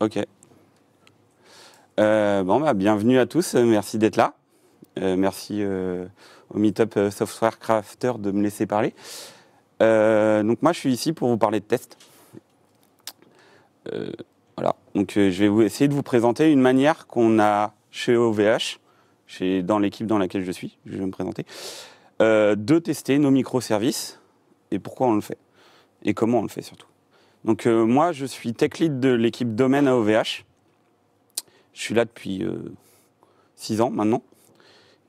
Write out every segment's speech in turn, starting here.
Ok. Euh, bon, bah, bienvenue à tous, merci d'être là. Euh, merci euh, au Meetup Software Crafter de me laisser parler. donc moi, je suis ici pour vous parler de test. voilà, donc je vais essayer de vous présenter une manière qu'on a chez OVH, chez, dans l'équipe dans laquelle je suis, je vais me présenter, de tester nos microservices et pourquoi on le fait, et comment on le fait surtout. Donc euh, moi, je suis tech lead de l'équipe domaine à OVH. Je suis là depuis 6 euh, ans maintenant.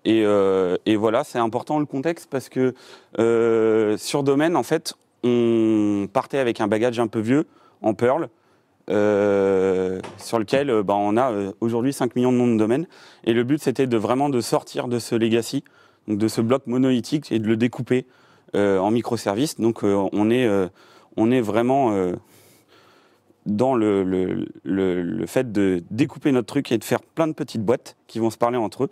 Euh, et, voilà, c'est important le contexte parce que sur domaine, en fait, on partait avec un bagage un peu vieux en Perl. sur lequel bah, on a aujourd'hui 5 millions de noms de Domaine. Et le but, c'était de vraiment de sortir de ce legacy, de ce bloc monolithique, et de le découper en microservices. Donc on est on est vraiment euh, dans le, le, fait de découper notre truc et de faire plein de petites boîtes qui vont se parler entre eux.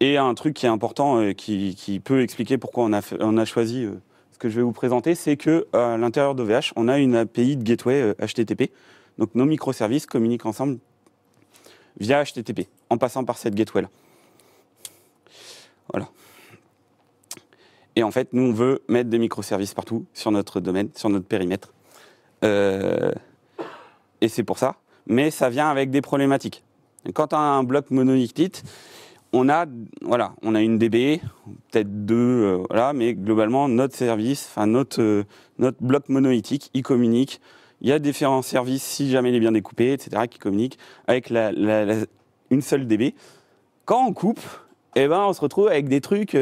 Et un truc qui est important, euh, qui, peut expliquer pourquoi on a, on a choisi euh, ce que je vais vous présenter, c'est que à l'intérieur d'OVH, on a une API de gateway HTTP. Donc nos microservices communiquent ensemble via HTTP, en passant par cette gateway-là. Voilà. Et en fait, nous, on veut mettre des microservices partout, sur notre domaine, sur notre périmètre. Euh, et c'est pour ça. Mais ça vient avec des problématiques. Quand on a un bloc monolithique, on a, voilà, on a une DB, peut-être deux, euh, voilà, mais globalement, notre service, enfin, notre, euh, notre bloc monolithique, il communique. Il y a différents services, si jamais il est bien découpé, etc., qui communiquent avec une seule DB. Quand on coupe, eh ben, on se retrouve avec des trucs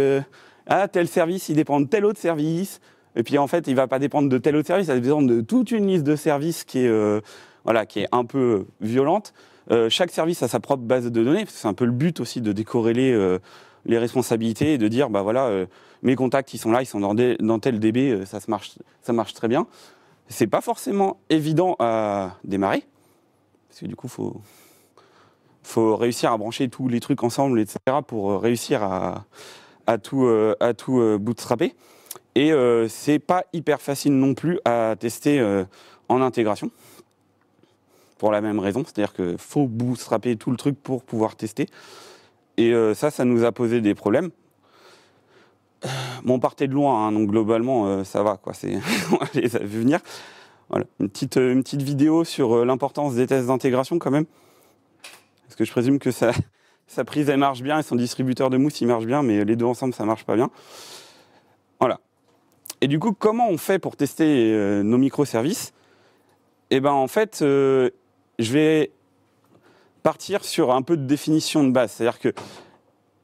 ah, tel service, il dépend de tel autre service. Et puis en fait, il ne va pas dépendre de tel autre service, Il va dépendre de toute une liste de services qui est, euh, voilà, qui est un peu violente. Euh, chaque service a sa propre base de données, c'est un peu le but aussi de décorréler euh, les responsabilités et de dire, bah voilà, mes contacts, ils sont là, ils sont dans, tel DB, ça, se marche, ça marche très bien. C'est pas forcément évident à démarrer, parce que du coup, il faut, faut réussir à brancher tous les trucs ensemble, etc., pour réussir à, à tout, euh, à tout euh, bootstrapper. Et euh, c'est pas hyper facile non plus à tester en intégration pour la même raison, c'est-à-dire que faut bootstrapper tout le truc pour pouvoir tester. Et ça, ça nous a posé des problèmes. Bon, on partait de loin, hein, donc globalement, ça va, quoi. on les a venir. Voilà. Une, petite, une petite vidéo sur l'importance des tests d'intégration, quand même. Parce que je présume que ça, sa prise, elle marche bien et son distributeur de mousse, il marche bien, mais les deux ensemble, ça marche pas bien. Voilà. Et du coup, comment on fait pour tester euh, nos microservices Eh bien, en fait, euh, je vais partir sur un peu de définition de base. C'est-à-dire que,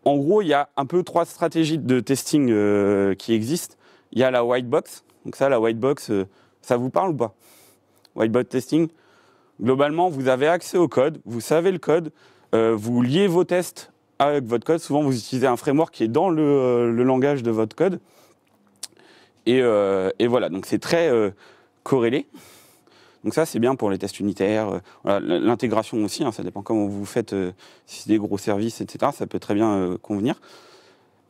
en gros, il y a un peu trois stratégies de testing euh, qui existent. Il y a la white box. Donc ça, la white box, ça vous parle ou pas White box testing Globalement, vous avez accès au code, vous savez le code, euh, vous liez vos tests avec votre code. Souvent, vous utilisez un framework qui est dans le, euh, langage de votre code. Et, euh, voilà, donc c'est très corrélé. Donc ça, c'est bien pour les tests unitaires. L'intégration aussi, hein, ça dépend comment vous faites, si c'est des gros services, etc. Ça peut très bien convenir.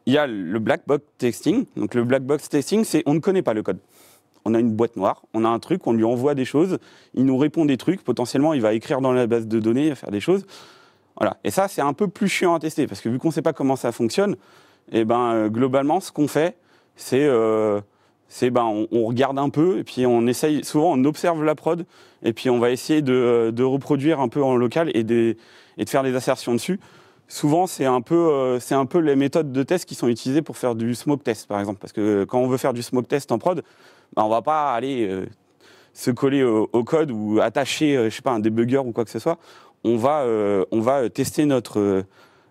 Il y a le black box testing. Donc le black box testing, c'est on ne connaît pas le code. On a une boîte noire, on a un truc, on lui envoie des choses, il nous répond des trucs, potentiellement il va écrire dans la base de données, faire des choses. Et ça, c'est un peu plus chiant à tester, parce que vu qu'on ne sait pas comment ça fonctionne, eh ben, euh, globalement, ce qu'on fait, c'est euh, ben, on, regarde un peu, et puis on essaye, souvent on observe la prod, et puis on va essayer de, euh, reproduire un peu en local et, de faire des assertions dessus. Souvent, c'est un, peu, euh, un peu les méthodes de test qui sont utilisées pour faire du smoke test, par exemple. Parce que quand on veut faire du smoke test en prod, ben, on ne va pas aller se coller au, code ou attacher, je sais pas, un débugger ou quoi que ce soit on va, euh, on va euh, tester notre, euh,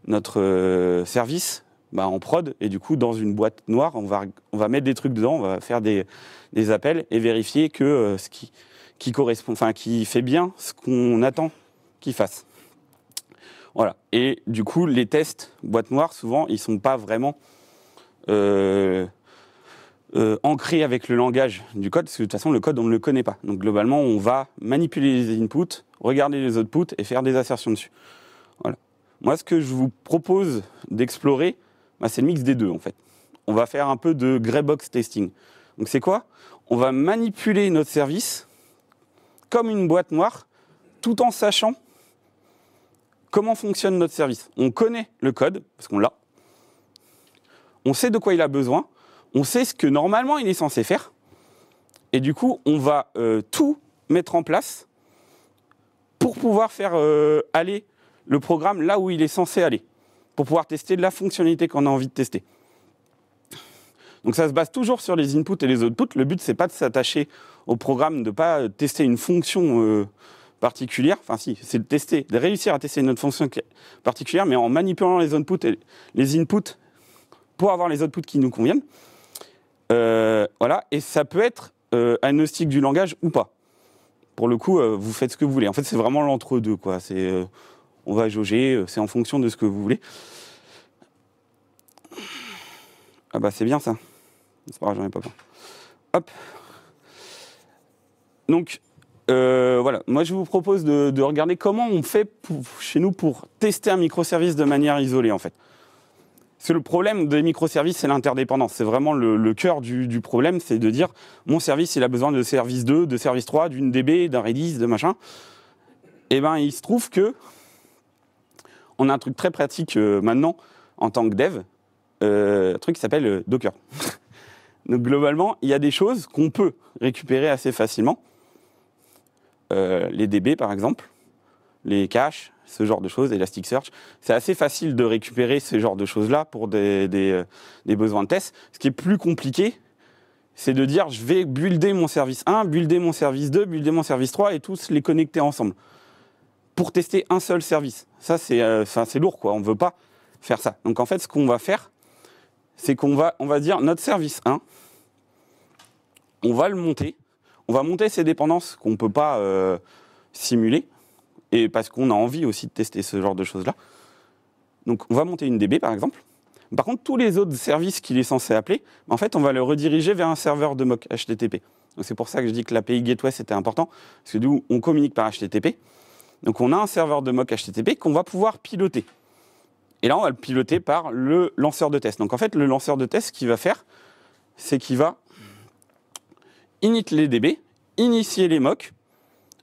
notre service bah, en prod, et du coup, dans une boîte noire, on va, on va mettre des trucs dedans, on va faire des, appels et vérifier que ce qui, qui correspond, enfin, qui fait bien ce qu'on attend qu'il fasse. Voilà. Et du coup, les tests boîte noire, souvent, ils ne sont pas vraiment ancrés avec le langage du code, parce que de toute façon, le code, on ne le connaît pas. Donc globalement, on va manipuler les inputs regarder les outputs et faire des assertions dessus. Moi, ce que je vous propose d'explorer, bah, c'est le mix des deux, en fait. On va faire un peu de grey box testing. Donc, c'est quoi On va manipuler notre service comme une boîte noire, tout en sachant comment fonctionne notre service. On connaît le code, parce qu'on l'a. On sait de quoi il a besoin. On sait ce que normalement il est censé faire. Et du coup, on va euh, tout mettre en place pour pouvoir faire euh, aller le programme là où il est censé aller, pour pouvoir tester la fonctionnalité qu'on a envie de tester. Donc ça se base toujours sur les inputs et les outputs. Le but, c'est pas de s'attacher au programme, de pas tester une fonction euh, particulière. Enfin si, c'est de tester, de réussir à tester une autre fonction particulière, mais en manipulant les outputs et les inputs pour avoir les outputs qui nous conviennent. Euh, voilà, et ça peut être agnostique du langage ou pas le coup, euh, vous faites ce que vous voulez. En fait, c'est vraiment l'entre-deux, quoi. C'est, euh, on va jauger, euh, c'est en fonction de ce que vous voulez. Ah bah c'est bien ça. C'est pas grave, j'en ai pas peur. Hop. Donc, voilà, moi je vous propose de, de regarder comment on fait chez nous pour tester un microservice de manière isolée en fait. C'est le problème des microservices, c'est l'interdépendance. C'est vraiment le, cœur du, problème, c'est de dire mon service, il a besoin de service 2, de service 3, d'une DB, d'un Redis, de machin. Eh bien, il se trouve que on a un truc très pratique euh, maintenant en tant que dev, euh, un truc qui s'appelle euh, Docker. Donc globalement, il y a des choses qu'on peut récupérer assez facilement. les DB par exemple, les caches, ce genre de choses, Elasticsearch. C'est assez facile de récupérer ce genre de choses-là pour des, euh, besoins de test. Ce qui est plus compliqué, c'est de dire je vais builder mon service 1, builder mon service 2, builder mon service 3 et tous les connecter ensemble pour tester un seul service. Ça, c'est euh, lourd, On ne veut pas faire ça. Donc, en fait, ce qu'on va faire, c'est qu'on va, on va dire notre service 1, on va le monter, on va monter ses dépendances qu'on ne peut pas euh, simuler, et parce qu'on a envie aussi de tester ce genre de choses-là. Donc on va monter une DB par exemple. Par contre, tous les autres services qu'il est censé appeler, en fait, on va le rediriger vers un serveur de mock HTTP. C'est pour ça que je dis que l'API Gateway, c'était important, parce que d'où on communique par HTTP. Donc on a un serveur de mock HTTP qu'on va pouvoir piloter. Et là, on va le piloter par le lanceur de test. Donc en fait, le lanceur de test, ce qu'il va faire, c'est qu'il va init les DB, initier les mocks,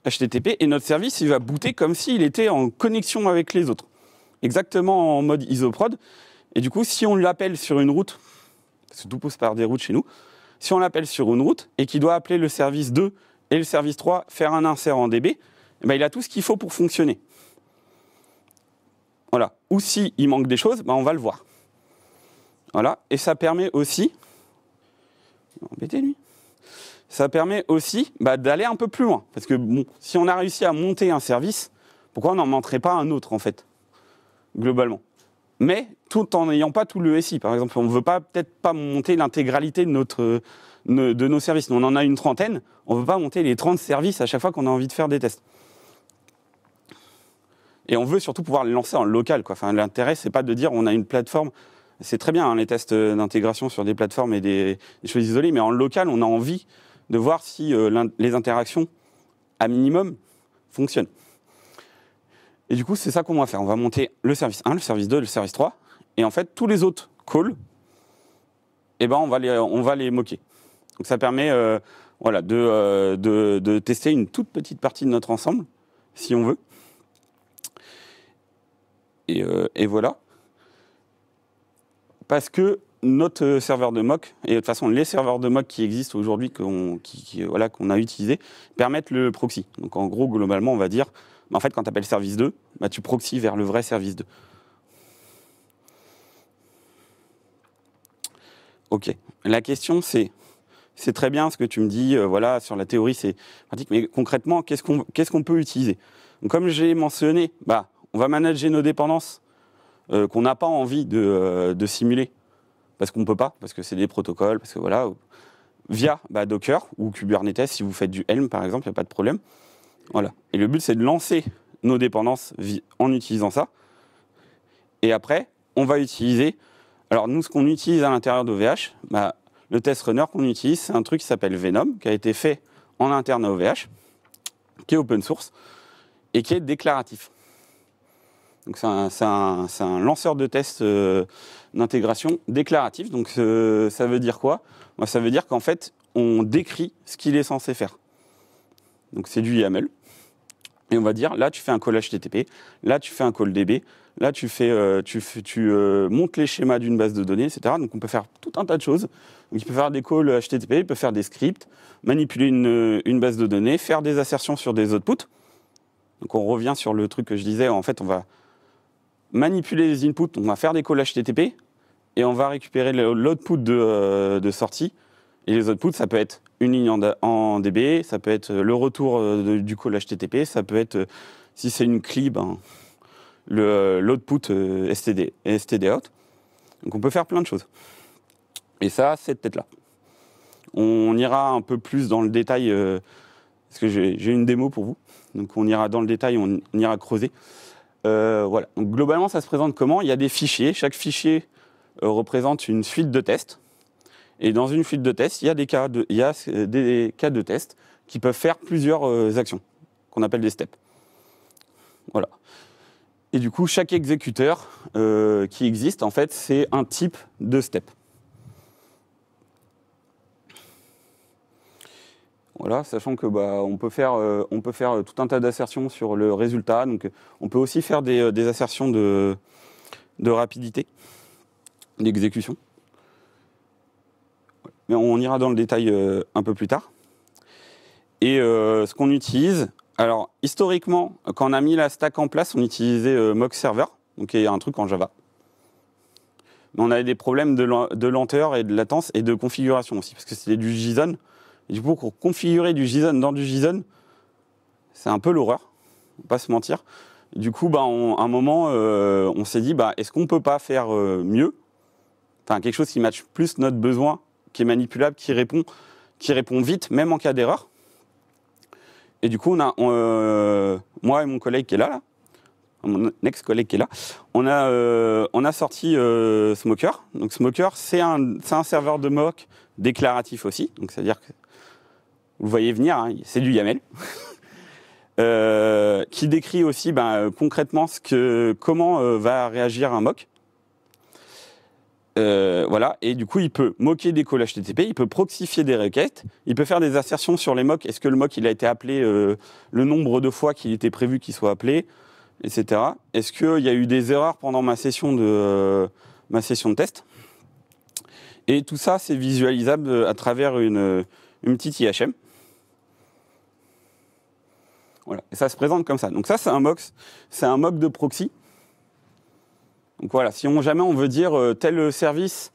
HTTP et notre service, il va booter comme s'il était en connexion avec les autres. Exactement en mode isoprod. Et du coup, si on l'appelle sur une route, parce que tout pousse par des routes chez nous, si on l'appelle sur une route et qu'il doit appeler le service 2 et le service 3, faire un insert en DB, eh ben, il a tout ce qu'il faut pour fonctionner. Voilà. Ou s'il manque des choses, ben, on va le voir. Voilà. Et ça permet aussi. Il embêté, lui ça permet aussi bah, d'aller un peu plus loin. Parce que bon, si on a réussi à monter un service, pourquoi on n'en monterait pas un autre, en fait, globalement Mais tout en n'ayant pas tout le SI. Par exemple, on ne veut pas peut-être pas monter l'intégralité de, de nos services. on en a une trentaine, on ne veut pas monter les 30 services à chaque fois qu'on a envie de faire des tests. Et on veut surtout pouvoir les lancer en local. Quoi. Enfin, l'intérêt, c'est pas de dire on a une plateforme. C'est très bien hein, les tests euh, d'intégration sur des plateformes et des, des choses isolées, mais en local, on a envie de voir si euh, les interactions, à minimum, fonctionnent. Et du coup, c'est ça qu'on va faire. On va monter le service 1, le service 2, le service 3, et en fait, tous les autres calls, eh ben, on, va les, on va les moquer. Donc ça permet euh, voilà, euh, de, tester une toute petite partie de notre ensemble, si on veut. et voilà. Parce que notre serveur de mock, et de toute façon les serveurs de mock qui existent aujourd'hui, qu'on voilà, qu'on a utilisé, permettent le proxy. Donc en gros, globalement, on va dire, bah, en fait, quand tu appelles service 2, bah, tu proxy vers le vrai service 2. Ok. La question, c'est, c'est très bien ce que tu me dis, euh, voilà, sur la théorie, c'est pratique, mais concrètement, qu'est-ce qu'on, peut utiliser Comme j'ai mentionné, bah, on va manager nos dépendances euh, qu'on n'a pas envie de euh, simuler parce qu'on ne peut pas, parce que c'est des protocoles, parce que voilà, via bah, Docker ou Kubernetes, si vous faites du Helm par exemple, il n'y a pas de problème. Voilà. Et le but, c'est de lancer nos dépendances en utilisant ça. Et après, on va utiliser. Alors, nous, ce qu'on utilise à l'intérieur d'OVH, bah, le test runner qu'on utilise, c'est un truc qui s'appelle Venom, qui a été fait en interne à OVH, qui est open source et qui est déclaratif c'est un, lanceur de tests euh, d'intégration déclaratif. Donc euh, ça veut dire quoi bah, Ça veut dire qu'en fait, on décrit ce qu'il est censé faire. Donc c'est du YAML. Et on va dire, là, tu fais un call HTTP, là, tu fais un call DB, là, tu, fais, euh, tu, tu montes les schémas d'une base de données, etc. Donc on peut faire tout un tas de choses. Donc il peut faire des calls HTTP, il peut faire des scripts, manipuler une, une base de données, faire des assertions sur des outputs. Donc on revient sur le truc que je disais, en fait, on va, manipuler les inputs, on va faire des calls HTTP et on va récupérer l'output de, euh, de, sortie. Et les outputs, ça peut être une ligne en, DB, ça peut être euh, le retour euh, du call HTTP, ça peut être, si c'est une CLI, ben, l'output STD, STD out. Donc on peut faire plein de choses. Et ça, c'est peut-être là. On ira un peu plus dans le détail, parce que j'ai une démo pour vous. Donc on ira dans le détail, on ira creuser. Euh, voilà. globalement, ça se présente comment Il y a des fichiers. Chaque fichier euh, représente une suite de tests. Et dans une suite de tests, il y a des cas de, euh, des cas de tests qui peuvent faire plusieurs actions, qu'on appelle des steps. Et du coup, chaque exécuteur qui existe, en fait, c'est un type de step. Voilà, sachant que bah, on peut faire, euh, on peut faire euh, tout un tas d'assertions sur le résultat. Donc, on peut aussi faire des, euh, assertions de, rapidité d'exécution. Mais on ira dans le détail un peu plus tard. Et ce qu'on utilise, alors historiquement, quand on a mis la stack en place, on utilisait Mock Server, donc il y a un truc en Java mais on avait des problèmes de, de, lenteur et de latence et de configuration aussi, parce que c'était du JSON du coup, pour configurer du JSON dans du JSON, c'est un peu l'horreur, on pas se mentir. du coup, bah, à un moment, euh, on s'est dit, bah, est-ce qu'on ne peut pas faire euh, mieux Enfin, quelque chose qui matche plus notre besoin, qui est manipulable, qui répond, qui répond vite, même en cas d'erreur. Et du coup, on a, euh, moi et mon collègue qui est là, là mon ex-collègue qui est là, on a, on a sorti Smoker. Donc Smoker, c'est un, serveur de mock déclaratif aussi. Donc c'est-à-dire que vous le voyez venir, hein, c'est du YAML, euh, qui décrit aussi ben, euh, concrètement comment euh, va réagir un mock. voilà, et du coup, il peut moquer des calls HTTP, il peut proxifier des requêtes, il peut faire des assertions sur les mocks. Est-ce que le mock il a été appelé le nombre de fois qu'il était prévu qu'il soit appelé, etc. Est-ce qu'il y a eu des erreurs pendant ma session de, ma session de test Et tout ça, c'est visualisable à travers une, une petite IHM. Voilà. Et ça se présente comme ça. Donc ça, c'est un MOX, c'est un MOC de proxy. Donc voilà, si on, jamais on veut dire euh, tel service,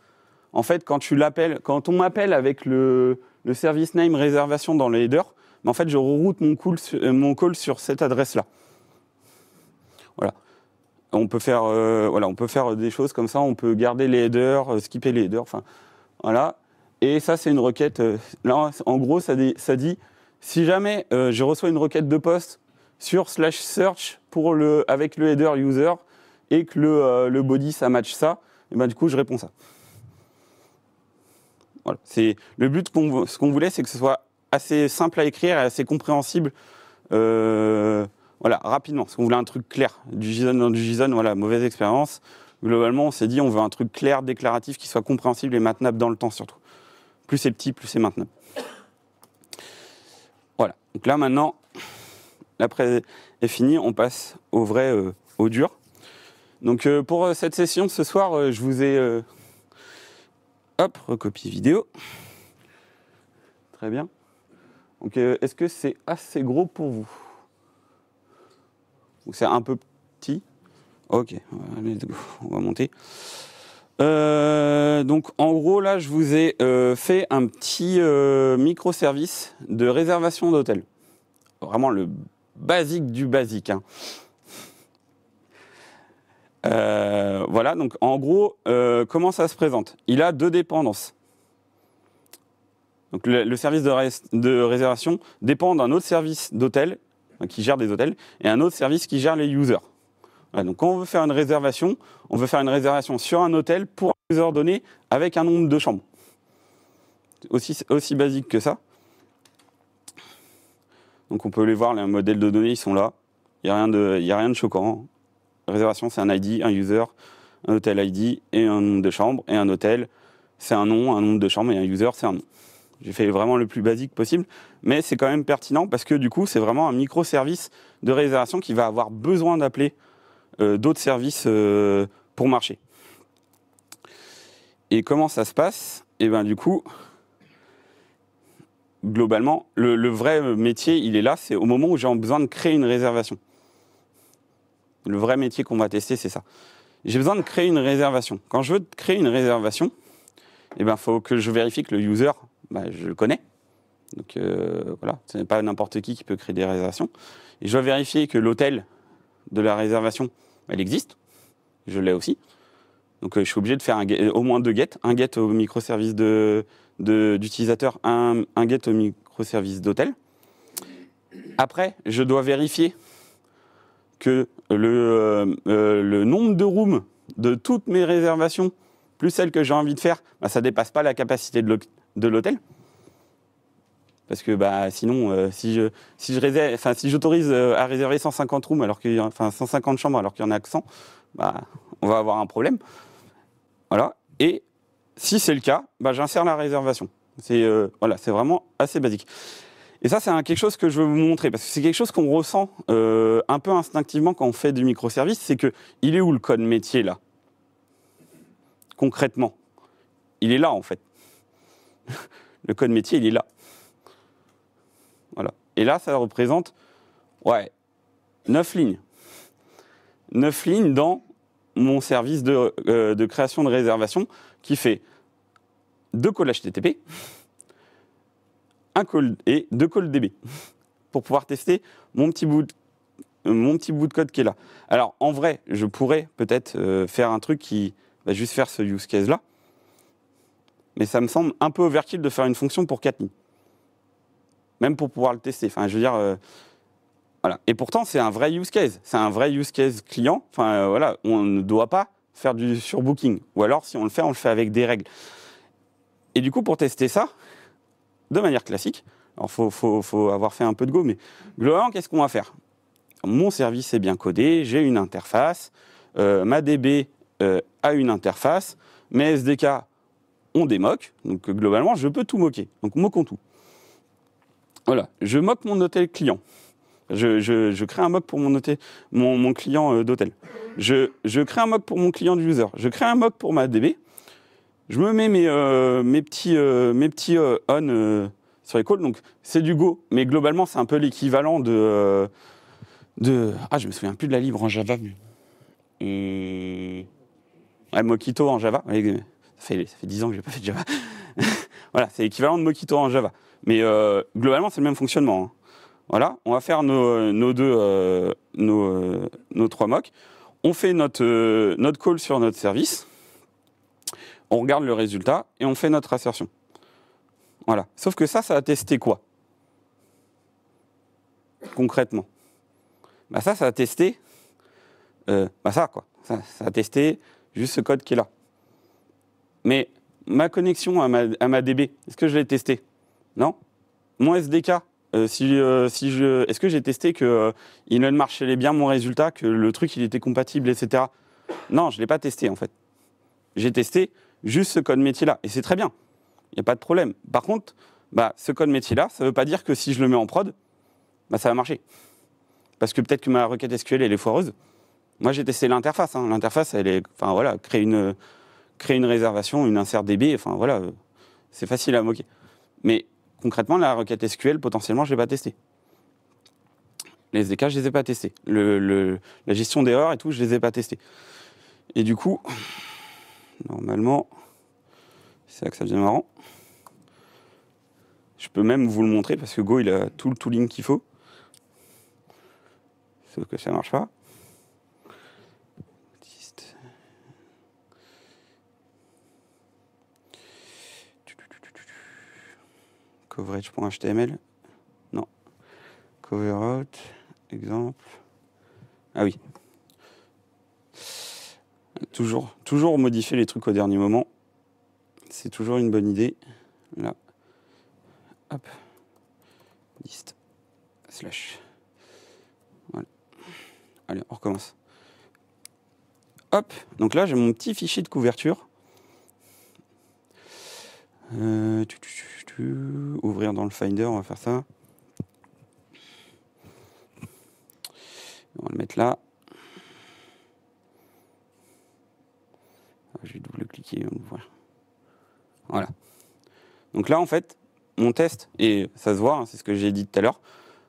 en fait, quand tu l'appelles, quand on m'appelle avec le, le, service name réservation dans le header, mais ben, en fait, je reroute mon call, euh, mon call sur cette adresse-là. Voilà. On peut, faire, euh, voilà, on peut faire des choses comme ça, on peut garder les headers, skipper les headers, enfin, voilà. Et ça, c'est une requête. Là, en gros, ça dit si jamais euh, je reçois une requête de poste sur slash search pour le, avec le header user et que le, euh, body ça match ça, eh ben, du coup je réponds ça. le but ce qu'on voulait, c'est que ce soit assez simple à écrire et assez compréhensible. Euh, voilà, rapidement, parce qu'on voulait un truc clair. Du JSON dans du JSON, voilà, mauvaise expérience. Globalement, on s'est dit, on veut un truc clair, déclaratif, qui soit compréhensible et maintenable dans le temps surtout. Plus c'est petit, plus c'est maintenable. Voilà. Donc là, maintenant, la presse est finie, On passe au vrai, euh, au dur. Donc euh, pour euh, cette session de ce soir, je vous ai... hop, recopie vidéo. Très bien. Donc est-ce que c'est assez gros pour vous Ou c'est un peu petit Ok, On va monter. Euh, donc en gros là je vous ai euh, fait un petit euh, microservice de réservation d'hôtel. Vraiment le basique du basique. Hein. voilà, donc en gros, comment ça se présente Il a deux dépendances. Donc le, service de réservation dépend d'un autre service d'hôtel hein, qui gère des hôtels et un autre service qui gère les users donc quand on veut faire une réservation, on veut faire une réservation sur un hôtel pour un user donné avec un nombre de chambres. Aussi, basique que ça. Donc on peut les voir, les modèles de données, ils sont là. Il n'y a rien de choquant. Réservation, c'est un ID, un user, un hôtel ID et un nombre de chambres. Et un hôtel, c'est un nom, un nombre de chambres et un user, c'est un nom. J'ai fait vraiment le plus basique possible, mais c'est quand même pertinent parce que du coup, c'est vraiment un microservice de réservation qui va avoir besoin d'appeler euh, d'autres services euh, pour marcher. Et comment ça se passe Et eh bien, du coup, globalement, le, vrai métier, il est là, c'est au moment où j'ai besoin de créer une réservation. Le vrai métier qu'on va tester, c'est ça. J'ai besoin de créer une réservation. Quand je veux créer une réservation, eh ben, faut que je vérifie que le user, bah, je le connais. Donc euh, voilà, ce n'est pas n'importe qui qui peut créer des réservations. Et je dois vérifier que l'hôtel de la réservation, elle existe. Je l'ai aussi. Donc euh, je suis obligé de faire euh, au moins deux get. Un get au microservice d'utilisateur, de, un, un get au microservice d'hôtel. Après, je dois vérifier que le, euh, le nombre de rooms de toutes mes réservations, plus celles que j'ai envie de faire, bah, ça ne dépasse pas la capacité de l'hôtel. Parce que bah, sinon, euh, si je si si j'autorise euh, à réserver 150 rooms alors 150 chambres alors qu'il y en a que 100, bah, on va avoir un problème. Voilà. Et si c'est le cas, bah, j'insère la réservation. C'est euh, voilà, vraiment assez basique. Et ça, c'est quelque chose que je veux vous montrer parce que c'est quelque chose qu'on ressent un peu instinctivement quand on fait du microservice, c'est qu'il est où le code métier là Concrètement, il est là en fait. le code métier, il est là. Et là, ça représente, ouais, 9 lignes. 9 lignes dans mon service euh, de, création de réservation qui fait deux calls HTTP un call et deux calls DB pour pouvoir tester mon petit bout de, euh, mon petit bout de code qui est là. Alors en vrai, je pourrais peut-être euh, faire un truc qui va juste faire ce use case là, mais ça me semble un peu overkill de faire une fonction pour 4 lignes même pour pouvoir le tester. Enfin, je veux dire, euh, voilà. Et pourtant, c'est un vrai use case, c'est un vrai use case client. Enfin, euh, voilà, on ne doit pas faire du surbooking. Ou alors, si on le fait, on le fait avec des règles. Et du coup, pour tester ça, de manière classique, alors faut, faut, faut avoir fait un peu de go, mais globalement, qu'est-ce qu'on va faire Mon service est bien codé, j'ai une interface, euh, ma DB a une interface, mes SDK on démoque, donc globalement, je peux tout moquer. Donc, moquons tout. Voilà, je moque mon hôtel client. Je, crée un mock pour mon, hôtel, client euh, d'hôtel. Je, crée un mock pour mon client du user. Je crée un mock pour ma DB. Je me mets mes, petits, euh, mes petits euh, on sur les calls. Donc, c'est du Go. Mais globalement, c'est un peu l'équivalent de, de. Ah, je me souviens plus de la libre en Java. Et... Ouais, en Java. Ça fait, ça 10 ans que je n'ai pas fait de Java. voilà, c'est l'équivalent de mokito en Java. Mais euh, globalement, c'est le même fonctionnement. Hein. Voilà, on va faire nos, deux, euh, euh, nos, trois mocks. On fait notre, notre call sur notre service. On regarde le résultat et on fait notre assertion. Voilà. Sauf que ça, ça a testé quoi Concrètement. Bah, ça, ça a testé. Bah, ça, quoi. Ça, a testé juste ce code qui est là. Mais ma connexion à ma, à ma DB, est-ce que je l'ai testé non Mon SDK euh, si, euh, est-ce que j'ai testé que euh, il marchait bien mon résultat, que le truc il était compatible, etc. Non, je ne l'ai pas testé en fait. J'ai testé juste ce code métier là, et c'est très bien. Il n'y a pas de problème. Par contre, bah, ce code métier là, ça ne veut pas dire que si je le mets en prod, bah, ça va marcher. Parce que peut-être que ma requête SQL elle est foireuse. Moi j'ai testé l'interface. Hein. L'interface, elle est, enfin voilà, créer une, créer une réservation, une insert DB, enfin voilà, c'est facile à moquer. Mais concrètement, la requête SQL, potentiellement, je ne l'ai pas testée. Les SDK, je ne les ai pas testés. la gestion d'erreurs et tout, je ne les ai pas testés. Et du coup, normalement, c'est là que ça devient marrant. Je peux même vous le montrer parce que Go, il a tout le tooling qu'il faut. Sauf que ça ne marche pas. coverage.html Non. Coverout, exemple. Ah oui. Toujours, toujours modifier les trucs au dernier moment. C'est toujours une bonne idée. Là. Hop. List. Slash. Voilà. Allez, on recommence. Hop. Donc là, j'ai mon petit fichier de couverture. Euh, Ouvrir dans le Finder, on va faire ça. On va le mettre là. Ah, je vais double-cliquer, voilà. Voilà. Donc là, en fait, mon test, et ça se voit, hein, c'est ce que j'ai dit tout à l'heure,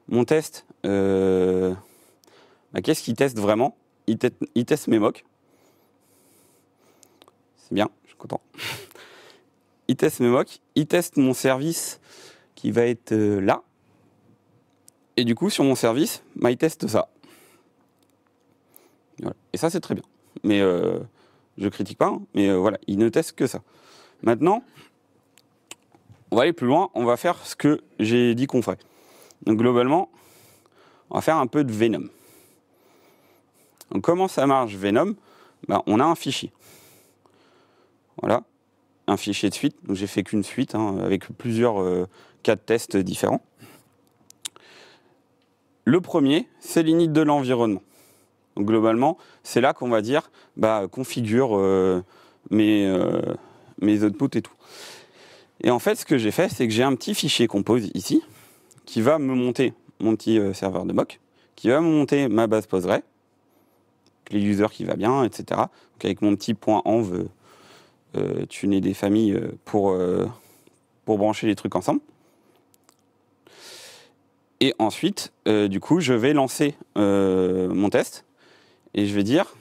mon test, euh, bah, qu'est-ce qu'il teste vraiment il, il teste mes mocks. C'est bien, je suis content il teste mes mocs, il teste mon service qui va être euh, là. Et du coup, sur mon service, bah, il teste ça. Et ça, c'est très bien. Mais je euh, je critique pas, hein. mais euh, voilà, il ne teste que ça. Maintenant, on va aller plus loin, on va faire ce que j'ai dit qu'on ferait. Donc globalement, on va faire un peu de Venom. comment ça marche Venom bah, On a un fichier. Voilà, un fichier de suite, Donc j'ai fait qu'une suite hein, avec plusieurs euh, cas de tests différents. Le premier, c'est l'init de l'environnement. Donc globalement, c'est là qu'on va dire bah, configure euh, mes, euh, mes outputs et tout. Et en fait, ce que j'ai fait, c'est que j'ai un petit fichier compose ici qui va me monter mon petit serveur de mock, qui va me monter ma base Postgre, les users qui va bien, etc. Donc avec mon petit point env euh, tu des familles euh, pour, euh, pour brancher les trucs ensemble. Et ensuite, du coup, je vais lancer mon test et je vais dire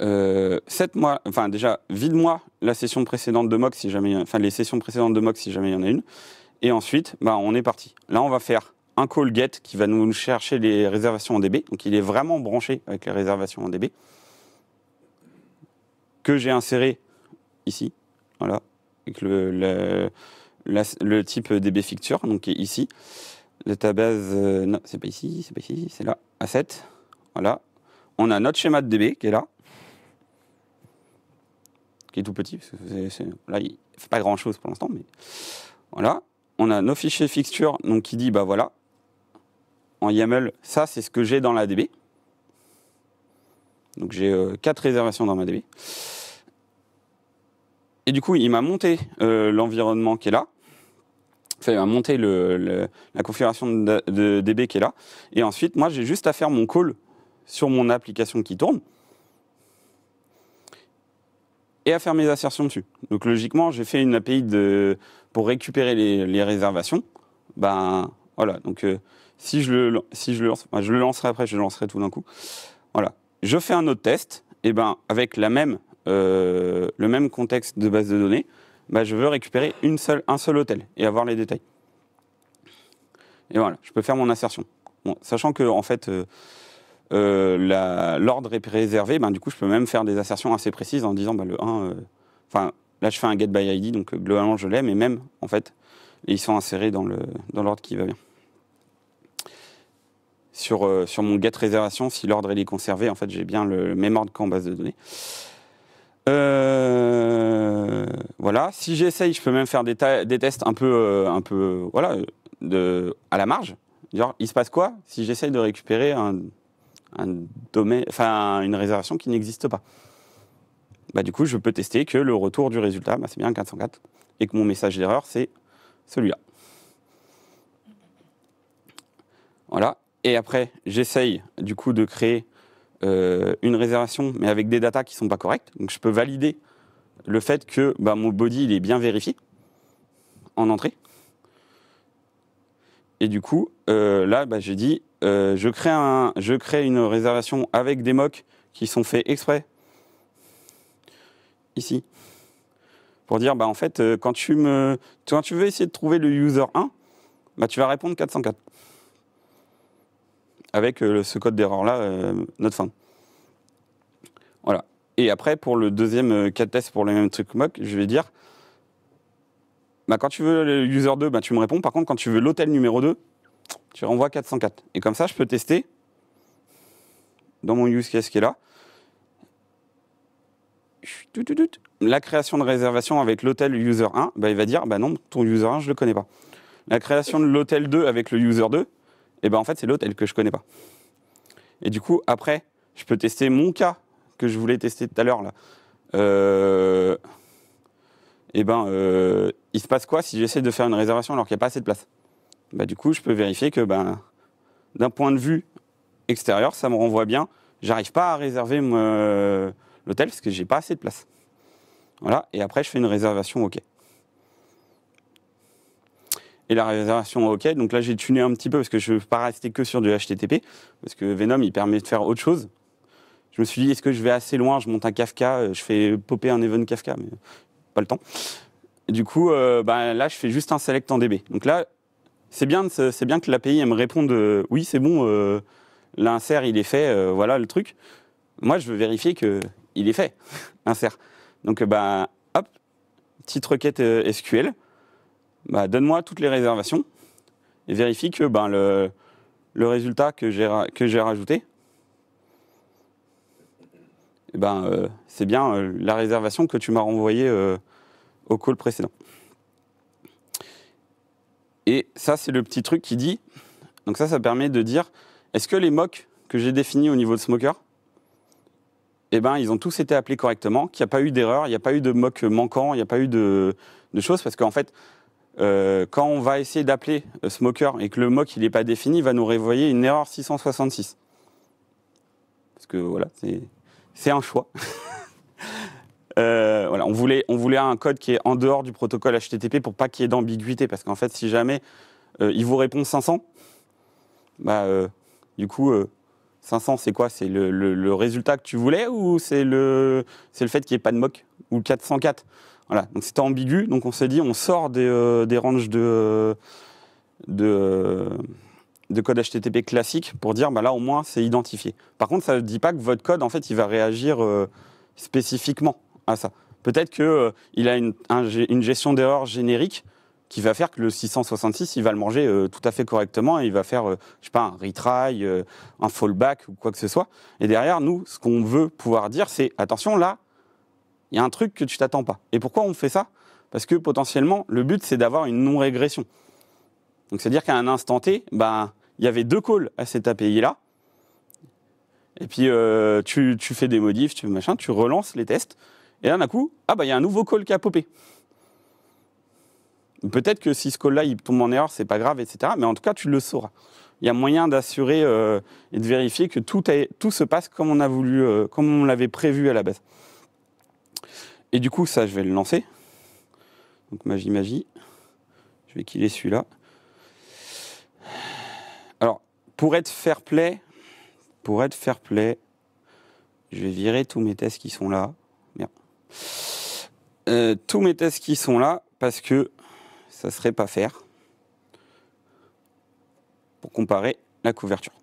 euh, mois, enfin déjà, vide-moi la session précédente de mock si jamais, enfin les sessions précédentes de mock si jamais il y en a une. Et ensuite, bah, on est parti. Là, on va faire un call get qui va nous chercher les réservations en DB. Donc, il est vraiment branché avec les réservations en DB que j'ai inséré ici, voilà, avec le, type DB fixture donc est ici. la database, euh, non, c'est pas ici, c'est pas ici, c'est là, asset, voilà. On a notre schéma de DB qui est là, qui est tout petit, parce que là, il ne fait pas grand-chose pour l'instant, mais voilà. On a nos fichiers Fixture, donc qui dit, bah voilà, en YAML, ça, c'est ce que j'ai dans la DB. Donc j'ai euh, quatre réservations dans ma DB. Et du coup, il m'a monté euh, l'environnement qui est là. Enfin, il m'a monté la configuration de, DB qui est là. Et ensuite, moi, j'ai juste à faire mon call sur mon application qui tourne et à faire mes assertions dessus. Donc logiquement, j'ai fait une API pour récupérer les, réservations. Ben voilà, donc euh, si, je le, si je lance, ben, je le lancerai après, je le lancerai tout d'un coup. Voilà, je fais un autre test, et ben avec la même, euh, le même contexte de base de données, bah, je veux récupérer une seule, un seul hôtel et avoir les détails. Et voilà, je peux faire mon insertion. sachant que en fait, euh, euh, l'ordre est réservé, ben, du coup, je peux même faire des assertions assez précises en disant ben, le 1. Enfin, là, je fais un get by ID, donc globalement, je l'ai, mais même, en fait, ils sont insérés dans l'ordre dans qui va bien sur, euh, sur mon get réservation, si l'ordre est conservé, en fait, j'ai bien le même ordre qu'en base de données. Euh, voilà. Si j'essaye, je peux même faire des, tests un peu, euh, un peu, voilà, de, à la marge. Genre, il se passe quoi si j'essaye de récupérer un, domaine, enfin, une réservation qui n'existe pas bah, du coup, je peux tester que le retour du résultat, bah, c'est bien 404, et que mon message d'erreur, c'est celui-là. Voilà. Et après, j'essaye du coup de créer euh, une réservation, mais avec des datas qui ne sont pas correctes. Donc je peux valider le fait que bah, mon body est bien vérifié en entrée. Et du coup, euh, là, bah, j'ai dit, euh, je, crée une réservation avec des mocks qui sont faits exprès, ici, pour dire, bah, en fait, quand tu, veux essayer de trouver le user 1, tu vas répondre 404 avec euh, ce code d'erreur-là, euh, notre fin. Voilà. Et après, pour le deuxième euh, cas de test, pour le même truc mock, je vais dire, bah, quand tu veux le user 2, bah, tu me réponds. Par contre, quand tu veux l'hôtel numéro 2, tu renvoies 404. Et comme ça, je peux tester dans mon use case qui est là la création de réservation avec l'hôtel user 1, bah, il va dire bah non, ton user 1, je ne le connais pas. La création de l'hôtel 2 avec le user 2, et eh ben en fait c'est l'hôtel que je connais pas. Et du coup après, je peux tester mon cas que je voulais tester tout à l'heure là. et euh, eh ben euh, il se passe quoi si j'essaie de faire une réservation alors qu'il n'y a pas assez de place bah, du coup je peux vérifier que ben d'un point de vue extérieur ça me renvoie bien. J'arrive pas à réserver l'hôtel parce que j'ai pas assez de place. Voilà et après je fais une réservation ok et la réservation OK. Donc là, j'ai tuné un petit peu parce que je ne veux pas rester que sur du HTTP, parce que Venom, il permet de faire autre chose. Je me suis dit, est-ce que je vais assez loin Je monte un Kafka, euh, je fais popper un event Kafka, mais pas le temps. du coup, euh, bah, là, je fais juste un select en DB. Donc là, c'est bien, c'est bien que l'API me réponde, euh, oui, c'est bon, euh, l'insert, il est fait, voilà le truc. Moi, je veux vérifier que il est fait, Insert. Donc, bah, hop, petite requête SQL. Bah, donne-moi toutes les réservations et vérifie que ben, le, le résultat que j'ai rajouté, eh ben, euh, c'est bien euh, la réservation que tu m'as renvoyée euh, au call précédent. Et ça, c'est le petit truc qui dit, donc ça, ça permet de dire, est-ce que les mocks que j'ai définis au niveau de Smoker, eh ben, ils ont tous été appelés correctement, qu'il n'y a pas eu d'erreur, il n'y a pas eu de mock manquant, il n'y a pas eu de, de choses, parce qu'en fait, euh, quand on va essayer d'appeler euh, Smoker et que le mock il n'est pas défini, il va nous révoyer une erreur 666. Parce que voilà, c'est un choix. Euh, on, voulait, un code qui est en dehors du protocole HTTP pour pas qu'il y ait d'ambiguïté. Parce qu'en fait, si jamais il vous répond 500, bah, du coup, 500, c'est quoi C'est le, résultat que tu voulais ou c'est le, fait qu'il n'y ait pas de mock Ou le 404 voilà, donc c'était ambigu, donc on s'est dit on sort des, euh, des ranges de, de, de, code HTTP classique pour dire bah là au moins c'est identifié. Par contre, ça ne dit pas que votre code en fait il va réagir euh, spécifiquement à ça. Peut-être qu'il euh, il a une, une gestion d'erreur générique qui va faire que le 666, il va le manger tout à fait correctement et il va faire, je je sais pas, un retry, un fallback ou quoi que ce soit. Et derrière, nous, ce qu'on veut pouvoir dire, c'est attention, là, il y a un truc que tu t'attends pas. Et pourquoi on fait ça Parce que potentiellement, le but, c'est d'avoir une non-régression. Donc, c'est-à-dire qu'à un instant T, ben il y avait deux calls à cet API-là. Et puis, euh, tu, fais des modifs, tu, machin, tu relances les tests. Et là, d'un coup, ah, bah, il y a un nouveau call qui a popé. Peut-être que si ce call-là, il tombe en erreur, c'est pas grave, etc. Mais en tout cas, tu le sauras. Il y a moyen d'assurer euh, et de vérifier que tout, tout, se passe comme on a euh, comme on l'avait prévu à la base. Et du coup, ça, je vais le lancer. Donc magie, magie. Je vais killer celui-là. Alors, pour être fair play, pour être fair play, je vais virer tous mes tests qui sont là. Euh, tous mes tests qui sont là, parce que ça serait pas fair Pour comparer la couverture.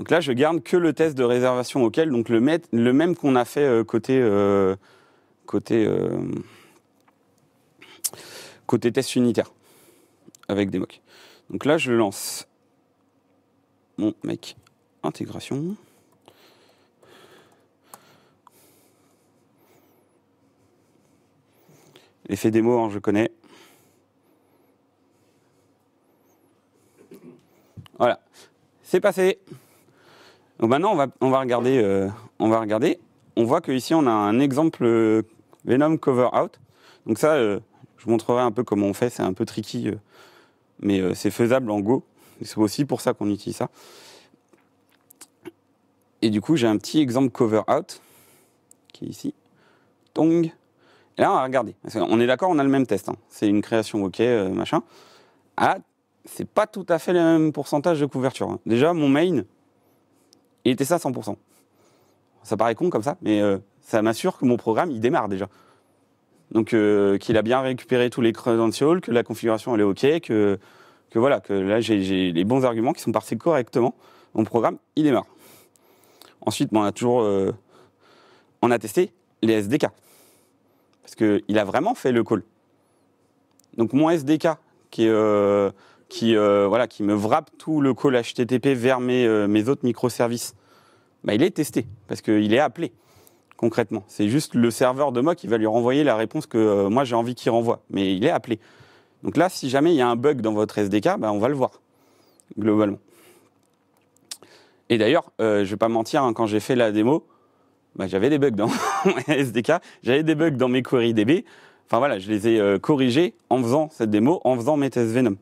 Donc là, je garde que le test de réservation auquel, donc le, le même qu'on a fait euh, côté, euh, côté, euh, côté test unitaire avec des mocs. Donc là, je lance mon mec intégration. L'effet démo, hein, je connais. Voilà. C'est passé. Donc maintenant, on va, on va regarder. Euh, on va regarder. On voit qu'ici, on a un exemple euh, Venom Cover Out. Donc ça, euh, je vous montrerai un peu comment on fait. C'est un peu tricky, mais c'est faisable en Go. C'est aussi pour ça qu'on utilise ça. Et du coup, j'ai un petit exemple Cover Out qui est ici. Tong. Et là, on va regarder. On est d'accord, on a le même test. Hein. C'est une création OK, machin. Ah, c'est pas tout à fait le même pourcentage de couverture. Hein. Déjà, mon main, il était ça 100%. Ça paraît con comme ça, mais euh, ça m'assure que mon programme, il démarre déjà. Donc, euh, qu'il a bien récupéré tous les credentials, que la configuration, elle est OK, que, que voilà, que là, j'ai les bons arguments qui sont passés correctement. Mon programme, il démarre. Ensuite, on a toujours... Euh, on a testé les SDK. Parce qu'il a vraiment fait le call. Donc, mon SDK, qui est qui, euh, voilà, qui me wrappe tout le call HTTP vers mes, euh, mes autres microservices, bah, il est testé, parce qu'il est appelé, concrètement. C'est juste le serveur de moi qui va lui renvoyer la réponse que euh, moi j'ai envie qu'il renvoie, mais il est appelé. Donc là, si jamais il y a un bug dans votre SDK, bah, on va le voir, globalement. Et d'ailleurs, je ne vais pas mentir, hein, quand j'ai fait la démo, bah, j'avais des bugs dans mon SDK, j'avais des bugs dans mes queries DB. Enfin voilà, je les ai corrigés en faisant cette démo, en faisant mes tests Venom.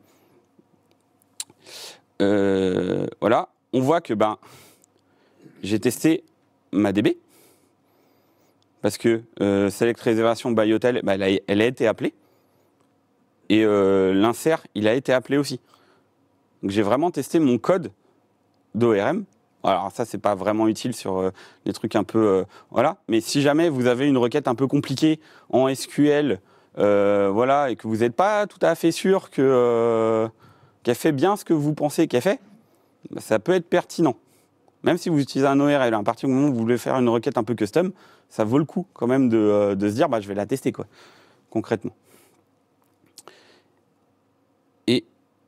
Euh, voilà, on voit que ben, j'ai testé ma DB, parce que euh, Select Reservation by Hotel, ben, elle, a, été appelée, et euh, l'insert, il a été appelé aussi. Donc j'ai vraiment testé mon code d'ORM. Alors ça, c'est pas vraiment utile sur les trucs un peu... voilà, mais si jamais vous avez une requête un peu compliquée en SQL, voilà, et que vous n'êtes pas tout à fait sûr que a fait bien ce que vous pensez qu'elle fait, bah, ça peut être pertinent. Même si vous utilisez un ORL, à partir du moment où vous voulez faire une requête un peu custom, ça vaut le coup quand même de, euh, se dire bah, je vais la tester quoi, concrètement. Et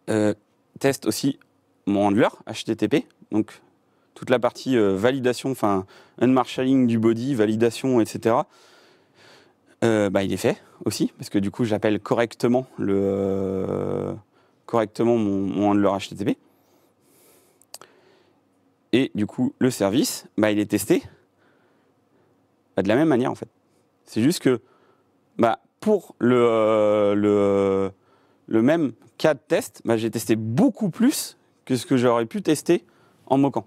euh, teste aussi mon handler HTTP, donc toute la partie euh, validation, enfin un marshalling du body, validation, etc. Euh, bah, il est fait aussi, parce que du coup j'appelle correctement le, correctement mon, mon handler HTTP. Et du coup, le service, bah, il est testé bah, de la même manière en fait. C'est juste que bah, pour le, euh, le, le, même cas de test, bah, j'ai testé beaucoup plus que ce que j'aurais pu tester en moquant.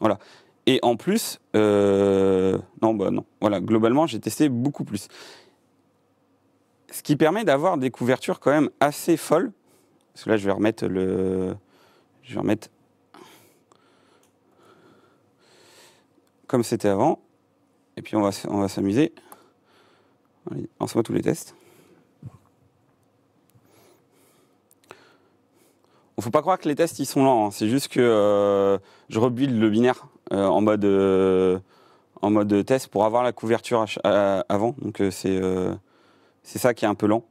Voilà. Et en plus, euh, non, bah non. Voilà, globalement, j'ai testé beaucoup plus. Ce qui permet d'avoir des couvertures quand même assez folles. Parce que là, je vais remettre le. Je vais remettre. Comme c'était avant. Et puis on va, on va s'amuser. On se voit tous les tests. Il faut pas croire que les tests ils sont lents. Hein. C'est juste que euh, je rebuild le binaire euh, en mode euh, en mode test pour avoir la couverture avant. Donc c'est c'est ça qui est un peu lent.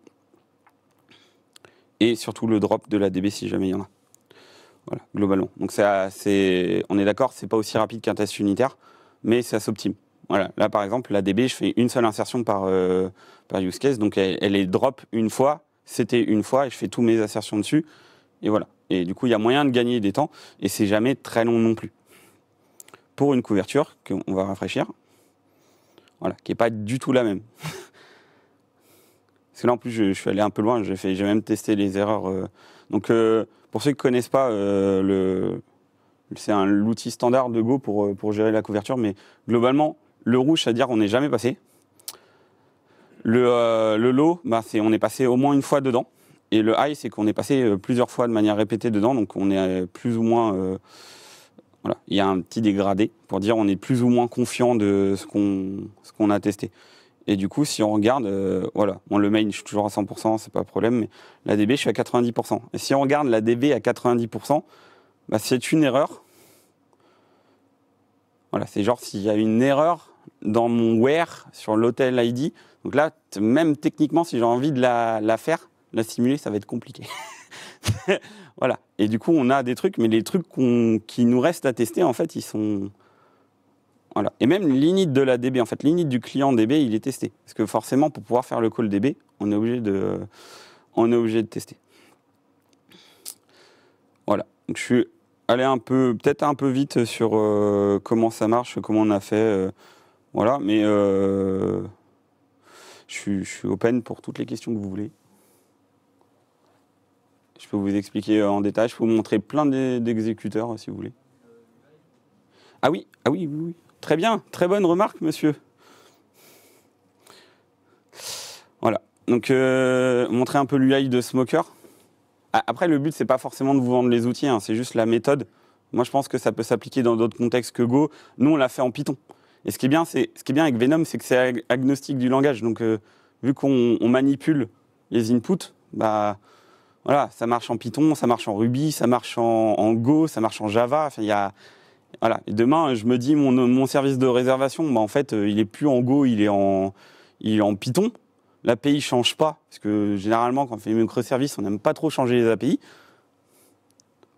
Et surtout le drop de la DB si jamais il y en a. Voilà, globalement. Donc c'est, on est d'accord, c'est pas aussi rapide qu'un test unitaire, mais ça s'optime. Voilà, là par exemple, la DB, je fais une seule insertion par, euh, par use case, donc elle, est drop une fois, c'était une fois, et je fais toutes mes insertions dessus, et voilà. Et du coup, il y a moyen de gagner des temps, et c'est jamais très long non plus. Pour une couverture qu'on va rafraîchir, voilà, qui n'est pas du tout la même. Parce que là, en plus, je, suis allé un peu loin, j'ai même testé les erreurs. Euh. Donc, euh, pour ceux qui ne connaissent pas, euh, c'est l'outil standard de Go pour, pour gérer la couverture, mais globalement, le rouge, c'est-à-dire qu'on n'est jamais passé. Le, le low, bah, c'est on est passé au moins une fois dedans. Et le high, c'est qu'on est passé plusieurs fois de manière répétée dedans, donc on est plus ou moins. voilà, il y a un petit dégradé pour dire on est plus ou moins confiant de ce qu'on a testé. Et du coup, si on regarde, euh, voilà, bon, le main, je suis toujours à 100%, c'est pas un problème, mais la DB, je suis à 90%. Et si on regarde la DB à 90%, bah, c'est une erreur. Voilà, c'est genre s'il y a une erreur dans mon where sur l'hôtel ID. Donc là, même techniquement, si j'ai envie de la, faire, la simuler, ça va être compliqué. voilà. Et du coup, on a des trucs, mais les trucs qui nous restent à tester, en fait, ils sont, et même l'init de la DB, en fait, l'init du client DB, il est testé. Parce que forcément, pour pouvoir faire le call DB, on est obligé de, on est obligé de tester. Voilà. je suis allé un peu, peut-être un peu vite sur euh, comment ça marche, comment on a fait. Euh, voilà. Mais euh, je, suis, je suis open pour toutes les questions que vous voulez. Je peux vous expliquer en détail. Je peux vous montrer plein d'exécuteurs si vous voulez. Ah oui, ah oui, oui, oui. Très bien, très bonne remarque, monsieur. Voilà. Donc, euh, montrer un peu l'UI de Smoker. Après, le but, c'est pas forcément de vous vendre les outils, hein, c'est juste la méthode. Moi, je pense que ça peut s'appliquer dans d'autres contextes que Go. Nous, on l'a fait en Python. Et ce qui est bien, ce qui est bien avec Venom, c'est que c'est agnostique du langage. Donc, euh, vu qu'on manipule les inputs, bah voilà, ça marche en Python, ça marche en Ruby, ça marche en, Go, ça marche en Java. il y a voilà. Et demain, je me dis, mon, service de réservation, bah, en fait, euh, il est plus en Go, il est en, Python. L'API change pas, parce que généralement, quand on fait des microservices, on n'aime pas trop changer les API.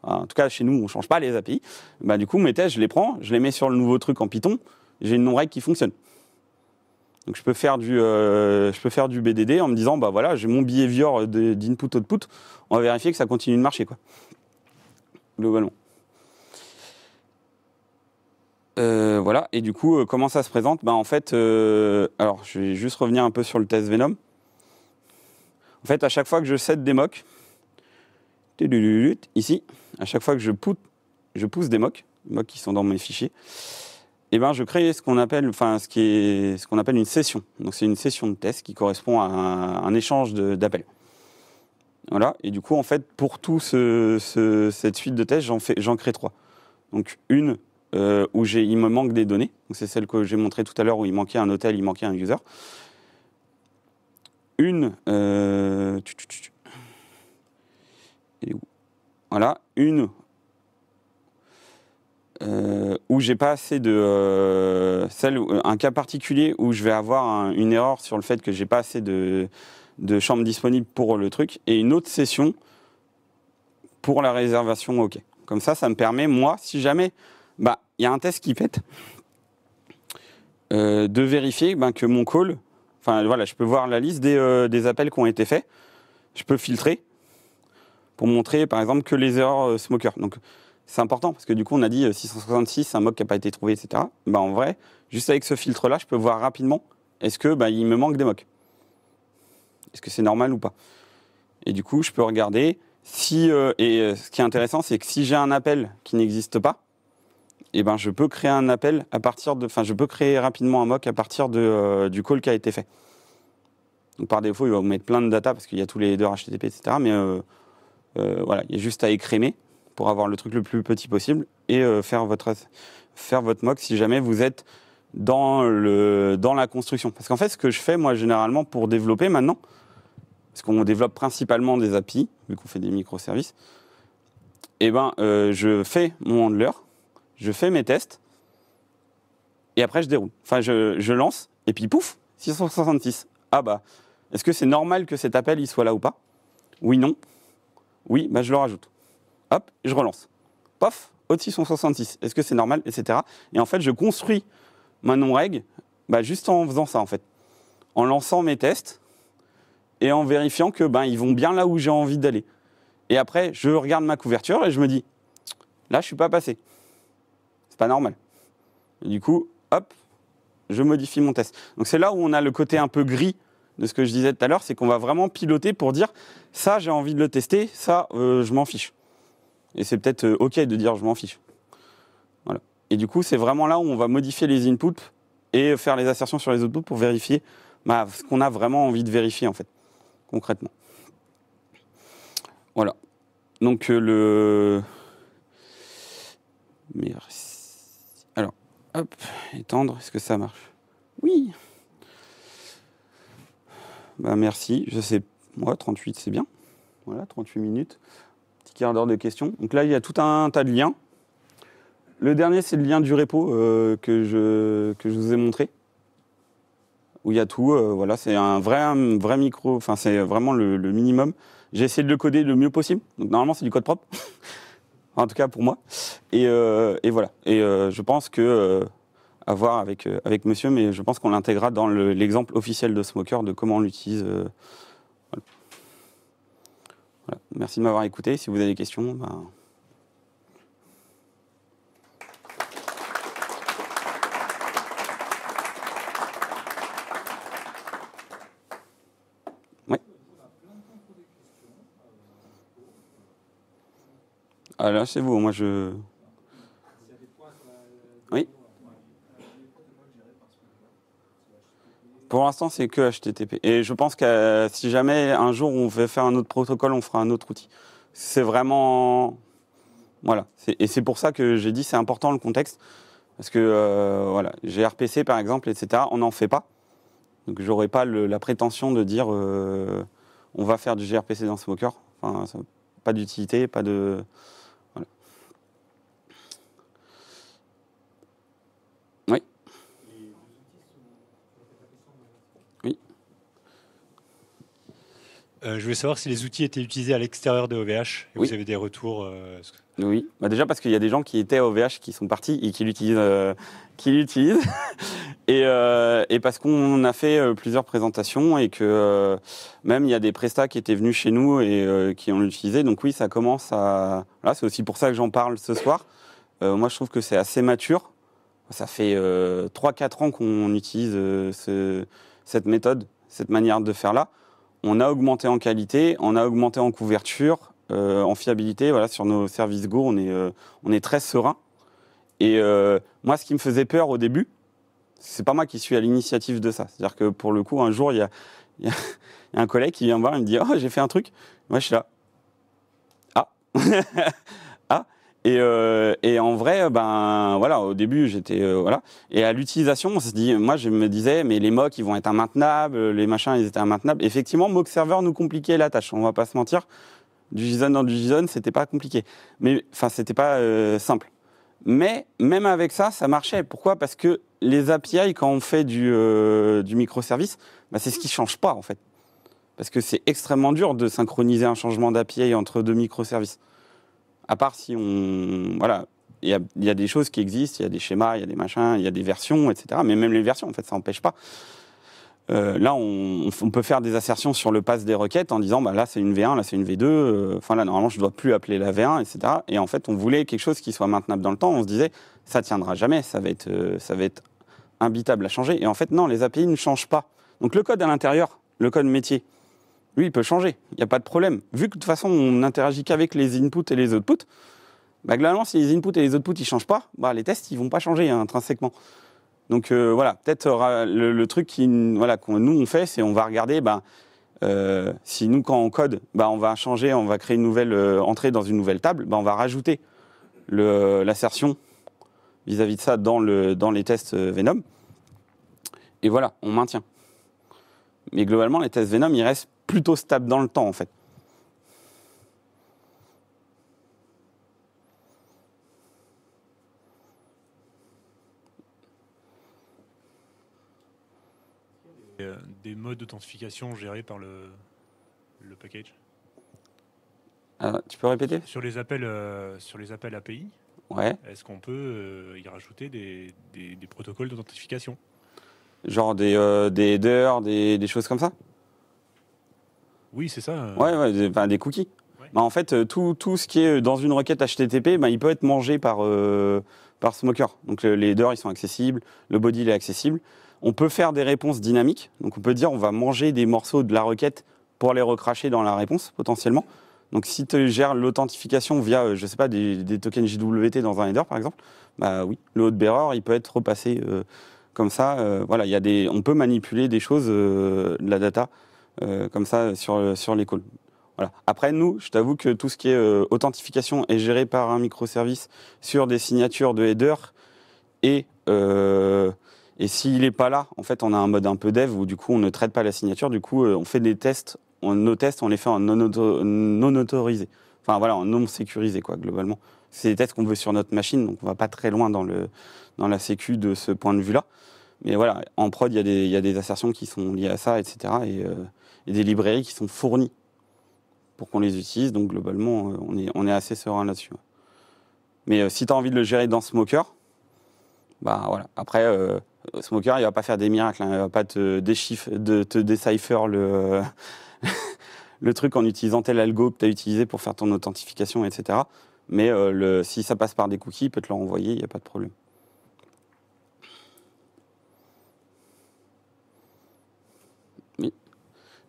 En tout cas, chez nous, on ne change pas les API. Bah, du coup, mes tests, je les prends, je les mets sur le nouveau truc en Python, j'ai une non-règle qui fonctionne. Donc je peux faire du, euh, BDD en me disant, bah voilà, j'ai mon behavior d'input-output, on va vérifier que ça continue de marcher, quoi. Globalement. Euh, voilà, et du coup, euh, comment ça se présente ben, En fait, euh, alors je vais juste revenir un peu sur le test Venom. En fait, à chaque fois que je set des mocks, ici, à chaque fois que je, pousse des mocks, mocks qui sont dans mes fichiers, ben, je crée ce qu'on appelle, enfin, ce qui est, ce qu'on appelle une session. Donc, c'est une session de test qui correspond à un, échange d'appels. Voilà, et du coup, en fait, pour tout cette suite de tests, j'en crée trois. Donc, une euh, où il me manque des données. C'est celle que j'ai montrée tout à l'heure où il manquait un hôtel, il manquait un user. Une. Euh, voilà, une euh, où j'ai pas assez de celle, un cas particulier où je vais avoir une erreur sur le fait que j'ai pas assez de, de chambres disponibles pour le truc et une autre session pour la réservation OK. Comme ça, ça me permet moi, si jamais bah, il y a un test qui pète, euh, de vérifier ben, que mon call, enfin voilà, je peux voir la liste euh, des, appels qui ont été faits, je peux filtrer pour montrer par exemple que les erreurs euh, smoker. Donc c'est important parce que du coup on a dit 666, un mock qui n'a pas été trouvé, etc. Ben, bah, en vrai, juste avec ce filtre-là, je peux voir rapidement est-ce que bah, il me manque des mocks. Est-ce que c'est normal ou pas Et du coup, je peux regarder si et ce qui est intéressant, c'est que si j'ai un appel qui n'existe pas, eh ben, je peux créer un appel à partir de, enfin, je peux créer rapidement un mock à partir de, euh, du call qui a été fait. par défaut, il va vous mettre plein de data parce qu'il y a tous les headers HTTP, etc. Mais euh, euh, voilà, il y a juste à écrémer pour avoir le truc le plus petit possible et faire votre faire votre mock si jamais vous êtes dans le dans la construction. Parce qu'en fait, ce que je fais moi généralement pour développer maintenant, parce qu'on développe principalement des API vu qu'on fait des microservices, eh ben, je fais mon handler je fais mes tests, et après je déroule. Enfin, je, lance, et puis pouf, 666. Ah bah, est-ce que c'est normal que cet appel il soit là ou pas Oui, non. Oui, bah je le rajoute. Hop, je relance. Pof, autre 666. Est-ce que c'est normal, etc. Et en fait, je construis ma non-reg bah, juste en faisant ça, en fait. En lançant mes tests et en vérifiant que ben, ils vont bien là où j'ai envie d'aller. Et après, je regarde ma couverture et je me dis, là, je suis pas passé pas normal. du coup, hop, je modifie mon test. Donc c'est là où on a le côté un peu gris de ce que je disais tout à l'heure, c'est qu'on va vraiment piloter pour dire ça j'ai envie de le tester, ça euh, je m'en fiche. Et c'est peut-être euh, ok de dire je m'en fiche. Voilà. Et du coup c'est vraiment là où on va modifier les inputs et faire les assertions sur les outputs pour vérifier bah, ce qu'on a vraiment envie de vérifier en fait, concrètement. Voilà. Donc euh, le merci. Hop, étendre, est-ce que ça marche Oui Bah merci, je sais, moi 38 c'est bien. Voilà, 38 minutes. Petit quart d'heure de questions. Donc là, il y a tout un tas de liens. Le dernier, c'est le lien du repo euh, que, je, que je vous ai montré. Où il y a tout, euh, voilà, c'est un vrai, vrai micro, enfin c'est vraiment le, le minimum. J'ai essayé de le coder le mieux possible. Donc normalement, c'est du code propre. en tout cas pour moi. Et, euh, voilà. Et euh, je pense que euh, à voir avec, avec monsieur, mais je pense qu'on l'intégrera dans l'exemple officiel de Smoker de comment on l'utilise. Merci de m'avoir écouté. Si vous avez des questions, ben Ah c'est vous, moi je. Oui. Pour l'instant, c'est que HTTP. Et je pense que euh, si jamais un jour on veut faire un autre protocole, on fera un autre outil. C'est vraiment. Voilà. Et c'est pour ça que j'ai dit c'est important le contexte. Parce que, euh, voilà, gRPC par exemple, etc., on n'en fait pas. Donc j'aurais pas la prétention de dire euh, on va faire du gRPC dans Smoker. Enfin, pas d'utilité, pas de. Euh, je voulais savoir si les outils étaient utilisés à l'extérieur de OVH et vous avez des retours. Euh, oui, bah déjà parce qu'il y a des gens qui étaient à OVH qui sont partis et qui l'utilisent. Euh, qui et, parce qu'on a fait plusieurs présentations et que même il y a des prestats qui étaient venus chez nous et qui ont l'utilisé. Donc oui, ça commence à. Là, c'est aussi pour ça que j'en parle ce soir. moi, je trouve que c'est assez mature. Ça fait 3-4 ans qu'on utilise ce, cette méthode, cette manière de faire là on a augmenté en qualité, on a augmenté en couverture, euh, en fiabilité. Voilà, sur nos services Go, on est, euh, on est très serein. Et euh, moi, ce qui me faisait peur au début, c'est pas moi qui suis à l'initiative de ça. C'est-à-dire que pour le coup, un jour, il y a, y a, un collègue qui vient me voir et me dit Oh, j'ai fait un truc. Moi, je suis là. Ah euh, et, en vrai, ben voilà, au début j'étais euh, voilà, et à l'utilisation, on se dit, moi je me disais, mais les mocks ils vont être immaintenables, les machins ils étaient immaintenables. Effectivement, mock server nous compliquait la tâche, on va pas se mentir. Du JSON dans du JSON, c'était pas compliqué, mais enfin c'était pas euh, simple. Mais même avec ça, ça marchait. Pourquoi Parce que les API quand on fait du, microservice, ben, c'est ce qui change pas en fait, parce que c'est extrêmement dur de synchroniser un changement d'API entre deux microservices à part si on. Voilà, il y, a des choses qui existent, il y a des schémas, il y a des machins, il y a des versions, etc. Mais même les versions, en fait, ça n'empêche pas. Euh, là, on, peut faire des assertions sur le pass des requêtes en disant bah, là, c'est une V1, là, c'est une V2. Euh, enfin, là, normalement, je ne dois plus appeler la V1, etc. Et en fait, on voulait quelque chose qui soit maintenable dans le temps. On se disait ça tiendra jamais, ça va être, euh, ça va être imbitable à changer. Et en fait, non, les API ne changent pas. Donc, le code à l'intérieur, le code métier, lui, il peut changer. Il n'y a pas de problème. Vu que de toute façon, on n'interagit qu'avec les inputs et les outputs, bah, globalement, si les inputs et les outputs ne changent pas, bah, les tests, ils ne vont pas changer hein, intrinsèquement. Donc euh, voilà, peut-être euh, le, truc qui, voilà, nous, on fait, c'est on va regarder, bah, euh, si nous, quand on code, bah, on va changer, on va créer une nouvelle entrée dans une nouvelle table, on va rajouter l'assertion vis-à-vis de ça dans, le, dans les tests Venom. Et voilà, on maintient. Mais globalement, les tests Venom, ils restent plutôt stable dans le temps en fait. Euh, des modes d'authentification gérés par le, le package ah, Tu peux répéter Sur les appels, euh, sur les appels API, ouais. est-ce qu'on peut euh, y rajouter des, protocoles d'authentification Genre des, des headers, des choses comme ça oui, c'est ça. Euh. Ouais, des, enfin, des cookies. Bah, en fait, euh, tout, tout, ce qui est euh, dans une requête HTTP, bah, il peut être mangé par, par Smoker. Donc les headers, ils sont accessibles, le body, il est accessible. On peut faire des réponses dynamiques. Donc on peut dire, on va manger des morceaux de la requête pour les recracher dans la réponse, potentiellement. Donc si tu gères l'authentification via, je sais pas, des, des, tokens JWT dans un header, par exemple, bah oui, le haut bearer, il peut être repassé comme ça. Voilà voilà, y a des, on peut manipuler des choses, de la data, euh, comme ça euh, sur, euh, sur les calls. Voilà. Après, nous, je t'avoue que tout ce qui est authentification est géré par un microservice sur des signatures de header. Et, et s'il n'est pas là, en fait, on a un mode un peu dev où du coup, on ne traite pas la signature. Du coup, on fait des tests. On, nos tests, on les fait en non, autorisé. Enfin, voilà, en non sécurisé, quoi, globalement. C'est des tests qu'on veut sur notre machine, donc on va pas très loin dans, le, dans la sécu de ce point de vue-là. Mais voilà, en prod, il y, y, a des assertions qui sont liées à ça, etc. Et, et des librairies qui sont fournies pour qu'on les utilise. Donc globalement, euh, on est, assez serein là-dessus. Mais euh, si tu as envie de le gérer dans Smoker, bah voilà. Après, euh, Smoker, il ne va pas faire des miracles, il hein. il va pas te, décipher le, truc en utilisant tel algo que tu as utilisé pour faire ton authentification, etc. Mais si ça passe par des cookies, il peut te le renvoyer, il n'y a pas de problème.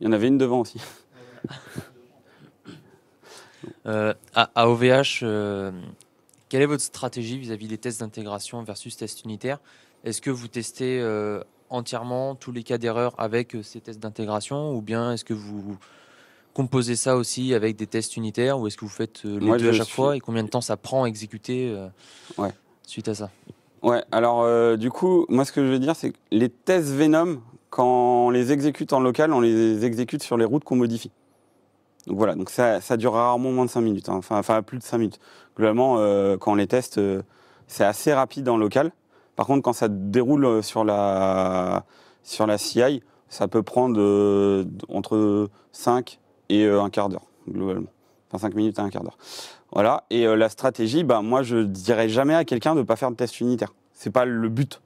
Il y en avait une devant aussi. Euh, à, OVH, euh, quelle est votre stratégie vis-à-vis des tests d'intégration versus tests unitaires Est-ce que vous testez euh, entièrement tous les cas d'erreur avec ces tests d'intégration ou bien est-ce que vous composez ça aussi avec des tests unitaires ou est-ce que vous faites les deux à chaque fois et combien de temps ça prend à exécuter ouais. suite à ça Ouais, alors du coup, moi ce que je veux dire, c'est que les tests Venom quand on les exécute en local, on les exécute sur les routes qu'on modifie. Donc voilà, donc ça, dure rarement moins de 5 minutes, hein. enfin, plus de 5 minutes. Globalement, euh, quand on les teste, euh, c'est assez rapide en local. Par contre, quand ça déroule euh, sur la, sur la CI, ça peut prendre entre 5 et un quart d'heure, globalement. Enfin, 5 minutes à un quart d'heure. Voilà, et la stratégie, ben moi, je dirais jamais à quelqu'un de ne pas faire de test unitaire. C'est pas le but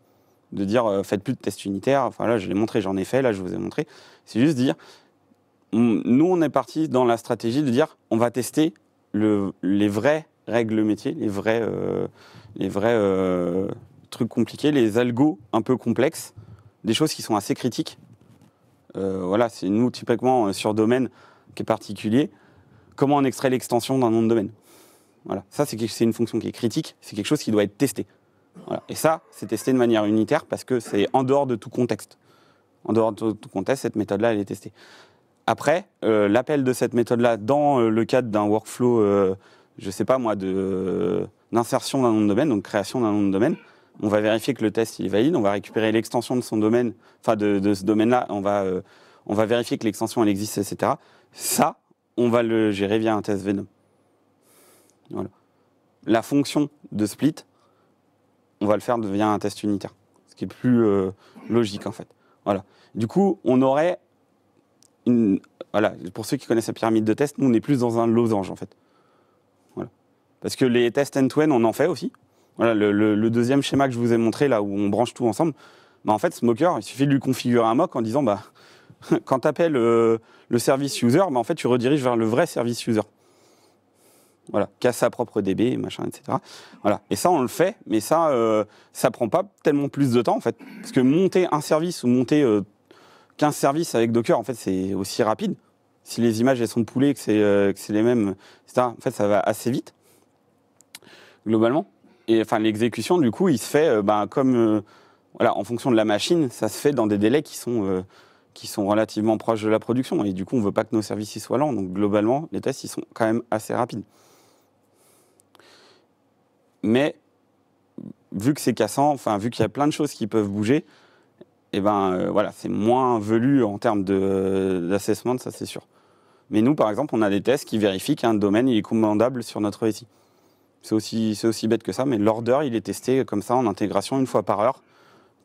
de dire euh, faites plus de tests unitaires. Enfin là, je l'ai montré, j'en ai fait, là, je vous ai montré. C'est juste dire, nous, on est parti dans la stratégie de dire on va tester les vraies règles métiers, les vrais, euh, les vrais euh, trucs compliqués, les algos un peu complexes, des choses qui sont assez critiques. voilà, c'est nous, typiquement, sur domaine qui est particulier, comment on extrait l'extension d'un nom de domaine. Voilà, ça c'est une fonction qui est critique, c'est quelque chose qui doit être testé. Et ça, c'est testé de manière unitaire parce que c'est en dehors de tout contexte. En dehors de tout contexte, cette méthode-là, elle est testée. Après, euh, l'appel de cette méthode-là dans euh, le cadre d'un workflow, euh, je ne sais pas moi, d'insertion d'un nom de domaine, donc création d'un nom de domaine, on va vérifier que le test il est valide, on va récupérer l'extension de son domaine, enfin de, ce domaine-là, on, va, on va vérifier que l'extension elle existe, etc. Ça, on va le gérer via un test Venom. Voilà. La fonction de split, on va le faire via un test unitaire, ce qui est plus euh, logique en fait. Voilà. Du coup, on aurait une, voilà, pour ceux qui connaissent la pyramide de test, nous on est plus dans un losange en fait. Voilà. Parce que les tests end-to-end, on en fait aussi. Voilà, le, deuxième schéma que je vous ai montré là où on branche tout ensemble, bah, en fait, Smoker, il suffit de lui configurer un mock en disant bah, quand tu appelles euh, le service user, bah, en fait, tu rediriges vers le vrai service user. Voilà, sa propre DB, machin, etc. Voilà. Et ça, on le fait, mais ça, euh, ça prend pas tellement plus de temps, en fait. Parce que monter un service ou monter euh, qu'un 15 services avec Docker, en fait, c'est aussi rapide. Si les images, elles sont poulées, que c'est euh, les mêmes, etc., en fait, ça va assez vite, globalement. Et enfin, l'exécution, du coup, il se fait ben, comme, en fonction de la machine, ça se fait dans des délais qui sont qui sont relativement proches de la production. Et du coup, on ne veut pas que nos services y soient lents. Donc globalement, les tests, ils sont quand même assez rapides. Mais vu que c'est cassant, enfin vu qu'il y a plein de choses qui peuvent bouger, et eh ben euh, voilà, c'est moins velu en termes d'assessment, ça c'est sûr. Mais nous, par exemple, on a des tests qui vérifient qu'un domaine il est commandable sur notre récit. C'est aussi, aussi bête que ça, mais l'order, il est testé comme ça en intégration une fois par heure.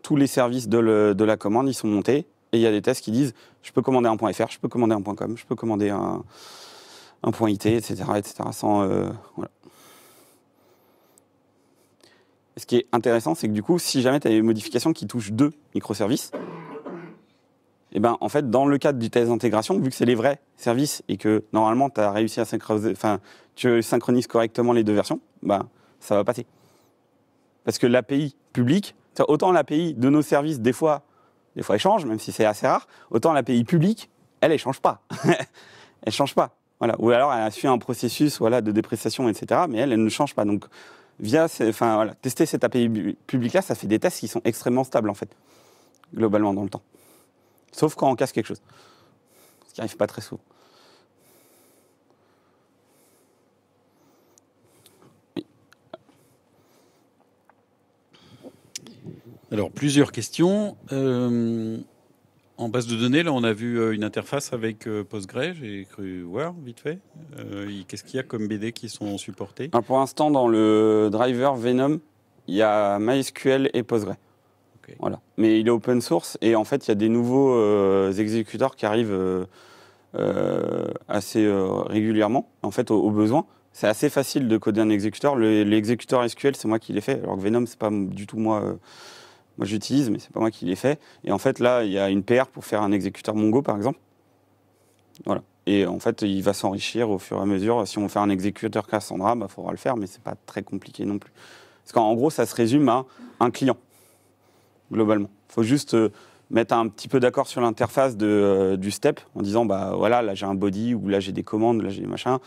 Tous les services de, la commande, ils sont montés. Et il y a des tests qui disent, je peux commander un .fr, je peux commander un .com, je peux commander un, .it, etc. etc. sans, euh, voilà. Ce qui est intéressant, c'est que du coup, si jamais tu as une modification qui touche deux microservices, eh ben, en fait, dans le cadre du test d'intégration, vu que c'est les vrais services et que normalement tu as réussi à synchroniser, enfin, tu synchronises correctement les deux versions, bah, ça va passer. Parce que l'API publique, autant l'API de nos services, des fois, des fois elle change, même si c'est assez rare, autant l'API publique, elle, elle change pas. elle change pas. Voilà. Ou alors elle a suivi un processus voilà, de dépréciation, etc. Mais elle, elle ne change pas. Donc via, enfin tester cet API public là ça fait des tests qui sont extrêmement stables en fait, globalement dans le temps. Sauf quand on casse quelque chose, ce qui n'arrive pas très souvent. Alors plusieurs questions. Euh, en base de données, là, on a vu euh, une interface avec euh, Postgre, j'ai cru voir vite fait. Euh, qu'est-ce qu'il y a comme BD qui sont supportés ah, Pour l'instant, dans le driver Venom, il y a MySQL et Postgre. Voilà. Mais il est open source et en fait, il y a des nouveaux exécuteurs qui arrivent assez régulièrement, en fait, au, besoin. C'est assez facile de coder un exécuteur. L'exécuteur SQL, c'est moi qui l'ai fait, alors que Venom, c'est pas du tout moi moi j'utilise, mais c'est pas moi qui l'ai fait. Et en fait, là, il y a une PR pour faire un exécuteur Mongo, par exemple. Voilà. Et en fait, il va s'enrichir au fur et à mesure. Si on fait un exécuteur Cassandra, il bah, faudra le faire, mais ce n'est pas très compliqué non plus. Parce qu'en gros, ça se résume à un client, globalement. Il faut juste euh, mettre un petit peu d'accord sur l'interface euh, du step en disant bah voilà, là j'ai un body, ou là j'ai des commandes, là j'ai des machins.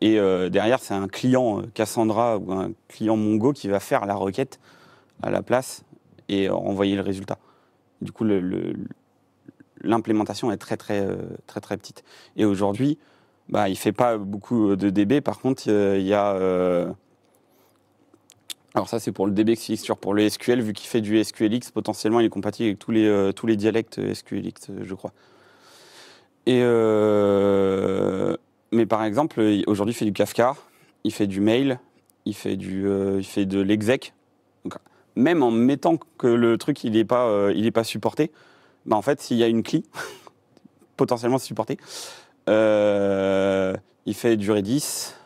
Et euh, derrière, c'est un client Cassandra ou un client Mongo qui va faire la requête à la place et envoyer le résultat. Du coup, l'implémentation est très, très, euh, très, très, petite. Et aujourd'hui, bah, il ne fait pas beaucoup de DB. Par contre, il y a. Euh, alors ça, c'est pour le DB sur Pour le SQL, vu qu'il fait du SQLX, potentiellement, il est compatible avec tous les, euh, tous les dialectes SQLX, je crois. Et mais par exemple, aujourd'hui, il fait du Kafka, il fait du mail, il fait, du, il fait de l'exec même en mettant que le truc il n'est pas, euh, est pas supporté, bah, en fait, s'il y a une clé, potentiellement supportée, euh, il fait durer 10.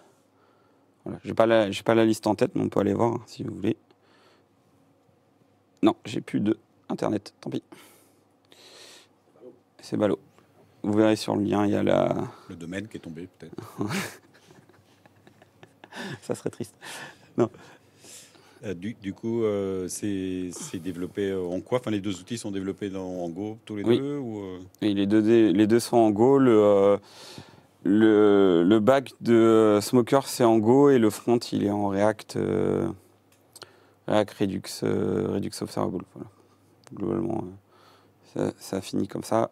Voilà, j'ai pas la, j'ai pas la liste en tête, mais on peut aller voir hein, si vous voulez. Non, j'ai plus de internet. Tant pis. C'est ballot. Vous verrez sur le lien, il y a la. Le domaine qui est tombé peut-être. Ça serait triste. Non. Euh, du, du, coup, euh, c'est développé euh, en quoi enfin, Les deux outils sont développés en Go, tous les deux ou... Oui, les deux, les deux sont en Go. Le, le, back de Smoker, c'est en Go et le front, il est en React, React Redux, Redux Observable. Voilà. Globalement, ça, ça finit comme ça.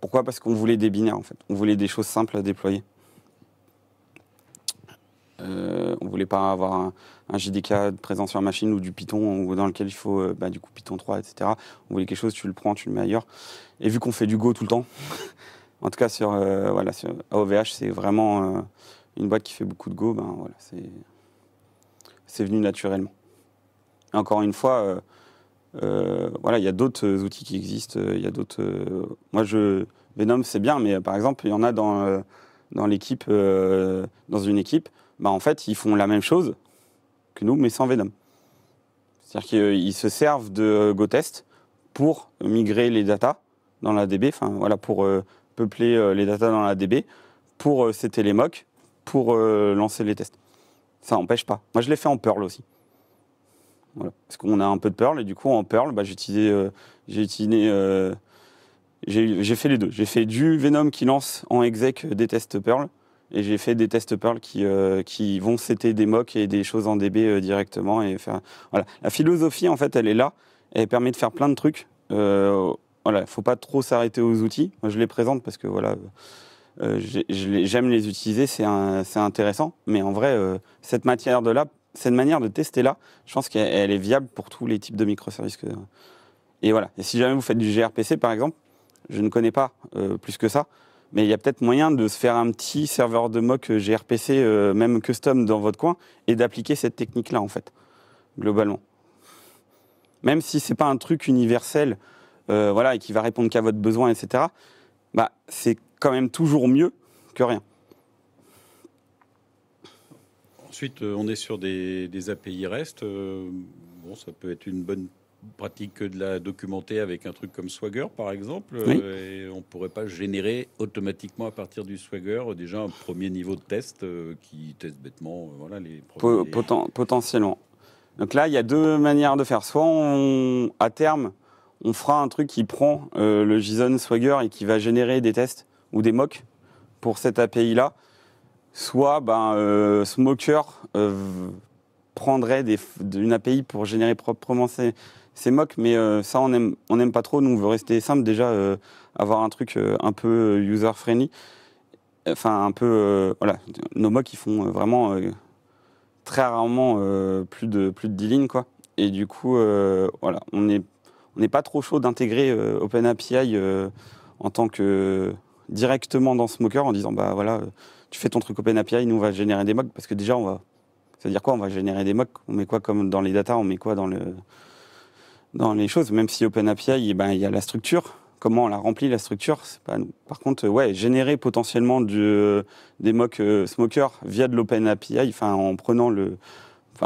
Pourquoi Parce qu'on voulait des binaires en fait. On voulait des choses simples à déployer. Euh, on ne voulait pas avoir un, JDK présent sur la machine ou du Python ou dans lequel il faut euh, bah, du coup Python 3, etc. On voulait quelque chose, tu le prends, tu le mets ailleurs. Et vu qu'on fait du Go tout le temps, en tout cas sur, AOVH, euh, c'est vraiment une boîte qui fait beaucoup de Go, ben, voilà, c'est venu naturellement. encore une fois, il y a d'autres outils qui existent. Il y a d'autres. moi, je Venom, c'est bien, mais par exemple, il y en a dans l'équipe, dans une équipe, bah, en fait, ils font la même chose que nous, mais sans Venom. C'est-à-dire qu'ils euh, se servent de euh, GoTest pour migrer les datas dans la DB, enfin voilà, pour euh, peupler les datas dans la DB, pour euh, les mocks, pour lancer les tests. Ça n'empêche pas. Moi, je l'ai fait en Perl aussi. Parce qu'on a un peu de Perl, et du coup, en Perl, bah, j'ai utilisé. j'ai j'ai fait les deux. J'ai fait du Venom qui lance en exec des tests Perl, et j'ai fait des tests Perl qui, euh, qui vont c'était des mocks et des choses en DB euh, directement. Et faire... voilà. La philosophie, en fait, elle est là. Elle permet de faire plein de trucs. Euh, voilà, faut pas trop s'arrêter aux outils. Moi, je les présente parce que voilà, euh, j'aime les utiliser, c'est intéressant. Mais en vrai, cette matière de là, cette manière de tester là, je pense qu'elle est viable pour tous les types de microservices. Que... Et voilà. Et si jamais vous faites du gRPC, par exemple, je ne connais pas plus que ça mais il y a peut-être moyen de se faire un petit serveur de mock euh, gRPC, euh, même custom, dans votre coin, et d'appliquer cette technique-là, en fait, globalement. Même si ce n'est pas un truc universel, euh, voilà, et qui va répondre qu'à votre besoin, etc., bah, c'est quand même toujours mieux que rien. Ensuite, on est sur des, API REST. bon, ça peut être une bonne pratique que de la documenter avec un truc comme Swagger, par exemple, On ne euh, on pourrait pas générer automatiquement à partir du Swagger euh, déjà un premier niveau de test euh, qui teste bêtement voilà, les Potentiellement. Donc là, il y a deux manières de faire. Soit à terme, on fera un truc qui prend le JSON Swagger et qui va générer des tests ou des mocks pour cette API-là. Soit ben, Smoker prendrait une API pour générer proprement ces mocs, mocks, mais euh, ça, on n'aime on aime pas trop. Nous, on veut rester simple. Déjà, euh, avoir un truc euh, un peu user-friendly. Enfin, un peu. voilà. Nos mocks, ils font vraiment très rarement plus, de, plus de 10 lignes, quoi. Et du coup, voilà. On n'est on est pas trop chaud d'intégrer OpenAPI en tant que. directement dans ce Smoker en disant, bah voilà, tu fais ton truc OpenAPI, nous, on va générer des mocks, parce que déjà, on va c'est-à-dire quoi On va générer des mocks. On met quoi comme dans les datas On met quoi dans, le, dans les choses Même si OpenAPI, eh ben, il y a la structure. Comment on la remplit, la structure pas Par contre, ouais, générer potentiellement euh, des mocks euh, smokers via de l'OpenAPI, en prenant le.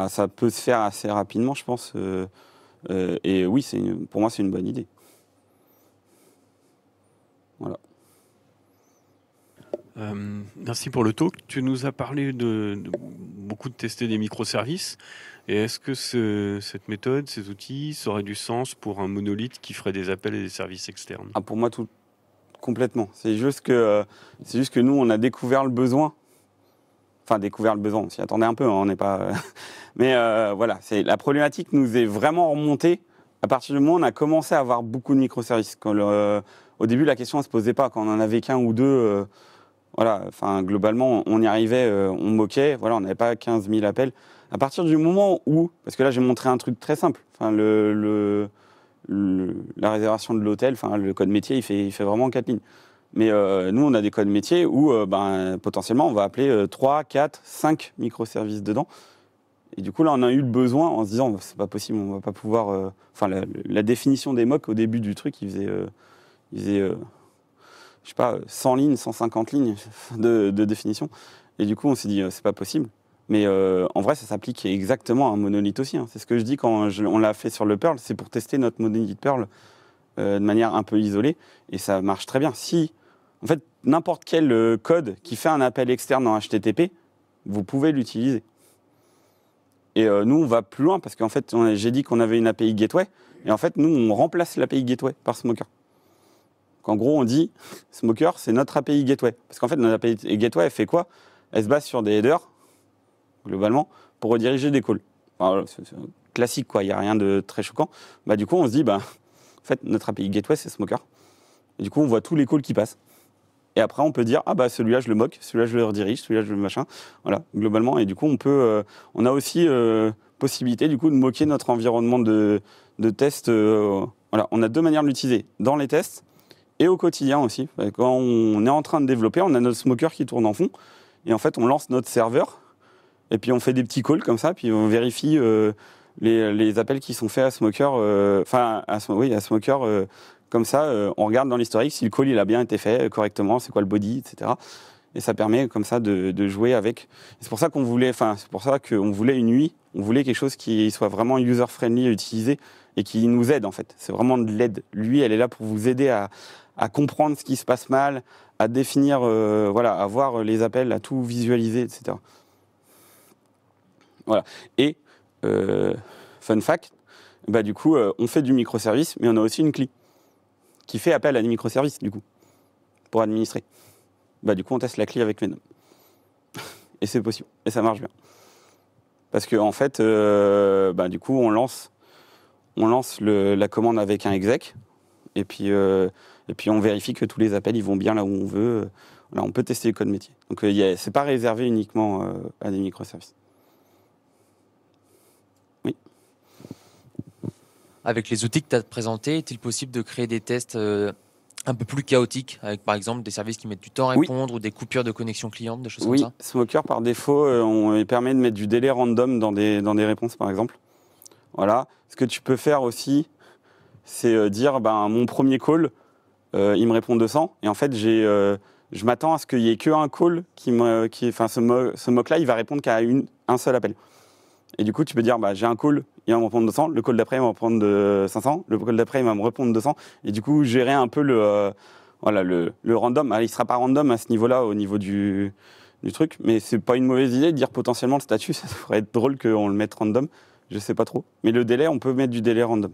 ça peut se faire assez rapidement, je pense. Euh, et oui, pour moi, c'est une bonne idée. Euh, merci pour le talk. Tu nous as parlé de, beaucoup de tester des microservices. Et est-ce que cette méthode, ces outils, ça aurait du sens pour un monolithe qui ferait des appels et des services externes ah, Pour moi, tout complètement. C'est juste, que, euh, c'est juste que nous, on a découvert le besoin. Enfin, découvert le besoin, on s'y attendait un peu, hein, on n'est pas... Euh, mais voilà, c'est, la problématique nous est vraiment remontée à partir du moment où on a commencé à avoir beaucoup de microservices. au début, la question ne se posait pas. Quand on en avait qu'un ou deux voilà, enfin, globalement, on y arrivait, euh, on moquait, voilà, on n'avait pas 15 000 appels. À partir du moment où, parce que là, j'ai montré un truc très simple, enfin, le, la réservation de l'hôtel, enfin, le code métier, il fait, il fait vraiment quatre lignes. Mais euh, nous, on a des codes métiers où euh, ben, potentiellement, on va appeler 3, 4, 5 microservices dedans. Et du coup, là, on a eu le besoin en se disant, bah, c'est pas possible, on va pas pouvoir. Enfin, la, définition des mocs au début du truc, il faisait, il faisait je sais pas, 100 lignes, 150 lignes de, définition. Et du coup, on s'est dit, euh, c'est pas possible. Mais euh, en vrai, ça s'applique exactement à un monolithe aussi. Hein. C'est ce que je dis quand on l'a fait sur le Perl, c'est pour tester notre monolithe Perl euh, de manière un peu isolée. Et ça marche très bien. Si, en fait, n'importe quel code qui fait un appel externe en HTTP, vous pouvez l'utiliser. Et nous, on va plus loin parce qu'en fait, j'ai dit qu'on avait une API Gateway. Et en fait, nous, on remplace l'API Gateway par Smoker en gros, on dit Smoker, c'est notre API Gateway. Parce qu'en fait, notre API Gateway, elle fait quoi Elle se base sur des headers, globalement, pour rediriger des calls. classique, quoi. Il n'y a rien de très choquant. Bah, du coup, on se dit, bah, en fait, notre API Gateway, c'est Smoker. Et du coup, on voit tous les calls qui passent. Et après, on peut dire, ah bah celui-là, je le moque, celui-là, je le redirige, celui-là, je le machin. Voilà, globalement. Et du coup, on peut. Euh, on a aussi euh, possibilité, du coup, de moquer notre environnement de, test. Euh, voilà, on a deux manières de l'utiliser. Dans les tests, et au quotidien aussi. Quand on est en train de développer, on a notre smoker qui tourne en fond, et en fait, on lance notre serveur, et puis on fait des petits calls comme ça, puis on vérifie euh, les, appels qui sont faits à smoker, euh, enfin, oui, à smoker. Euh, comme ça, on regarde dans l'historique si le call il a bien été fait correctement, c'est quoi le body, etc. Et ça permet comme ça de, de jouer avec. C'est pour ça qu'on voulait, enfin, c'est pour ça qu'on voulait une UI. On voulait quelque chose qui soit vraiment user friendly à utiliser et qui nous aide en fait. C'est vraiment de l'aide. Lui, elle est là pour vous aider à, à comprendre ce qui se passe mal, à définir, euh, voilà, à voir les appels, à tout visualiser, etc. Voilà. Et, euh, fun fact, bah, du coup, euh, on fait du microservice, mais on a aussi une clé qui fait appel à des microservices, du coup, pour administrer. Bah, du coup, on teste la clé avec Venom. et c'est possible. Et ça marche bien. Parce qu'en fait, bah, du coup, on lance, on lance la commande avec un exec et puis, euh, et puis on vérifie que tous les appels ils vont bien là où on veut. on peut tester le code métier. Donc ce euh, c'est pas réservé uniquement euh, à des microservices. Oui. Avec les outils que tu as présentés, est-il possible de créer des tests un peu plus chaotiques, avec par exemple des services qui mettent du temps à répondre ou des coupures de connexion client, des choses comme ça Oui, Smoker par défaut, on, il permet de mettre du délai random dans des, dans des réponses par exemple. Voilà. Ce que tu peux faire aussi, c'est euh, dire ben, mon premier call, euh, il me répond 200. Et en fait, j'ai, euh, je m'attends à ce qu'il n'y ait qu'un call qui me. Qui, enfin, ce, mock-là, il va répondre qu'à un seul appel. Et du coup, tu peux dire bah, j'ai un call, il va me répondre 200, le call d'après, il va me répondre de 500, le call d'après, il va me répondre 200. Et du coup, gérer un peu le voilà, le, random, ah, il ne sera pas random à ce niveau-là, au niveau du, truc, mais ce n'est pas une mauvaise idée de dire potentiellement le statut, ça pourrait être drôle qu'on le mette random, je ne sais pas trop. Mais le délai, on peut mettre du délai random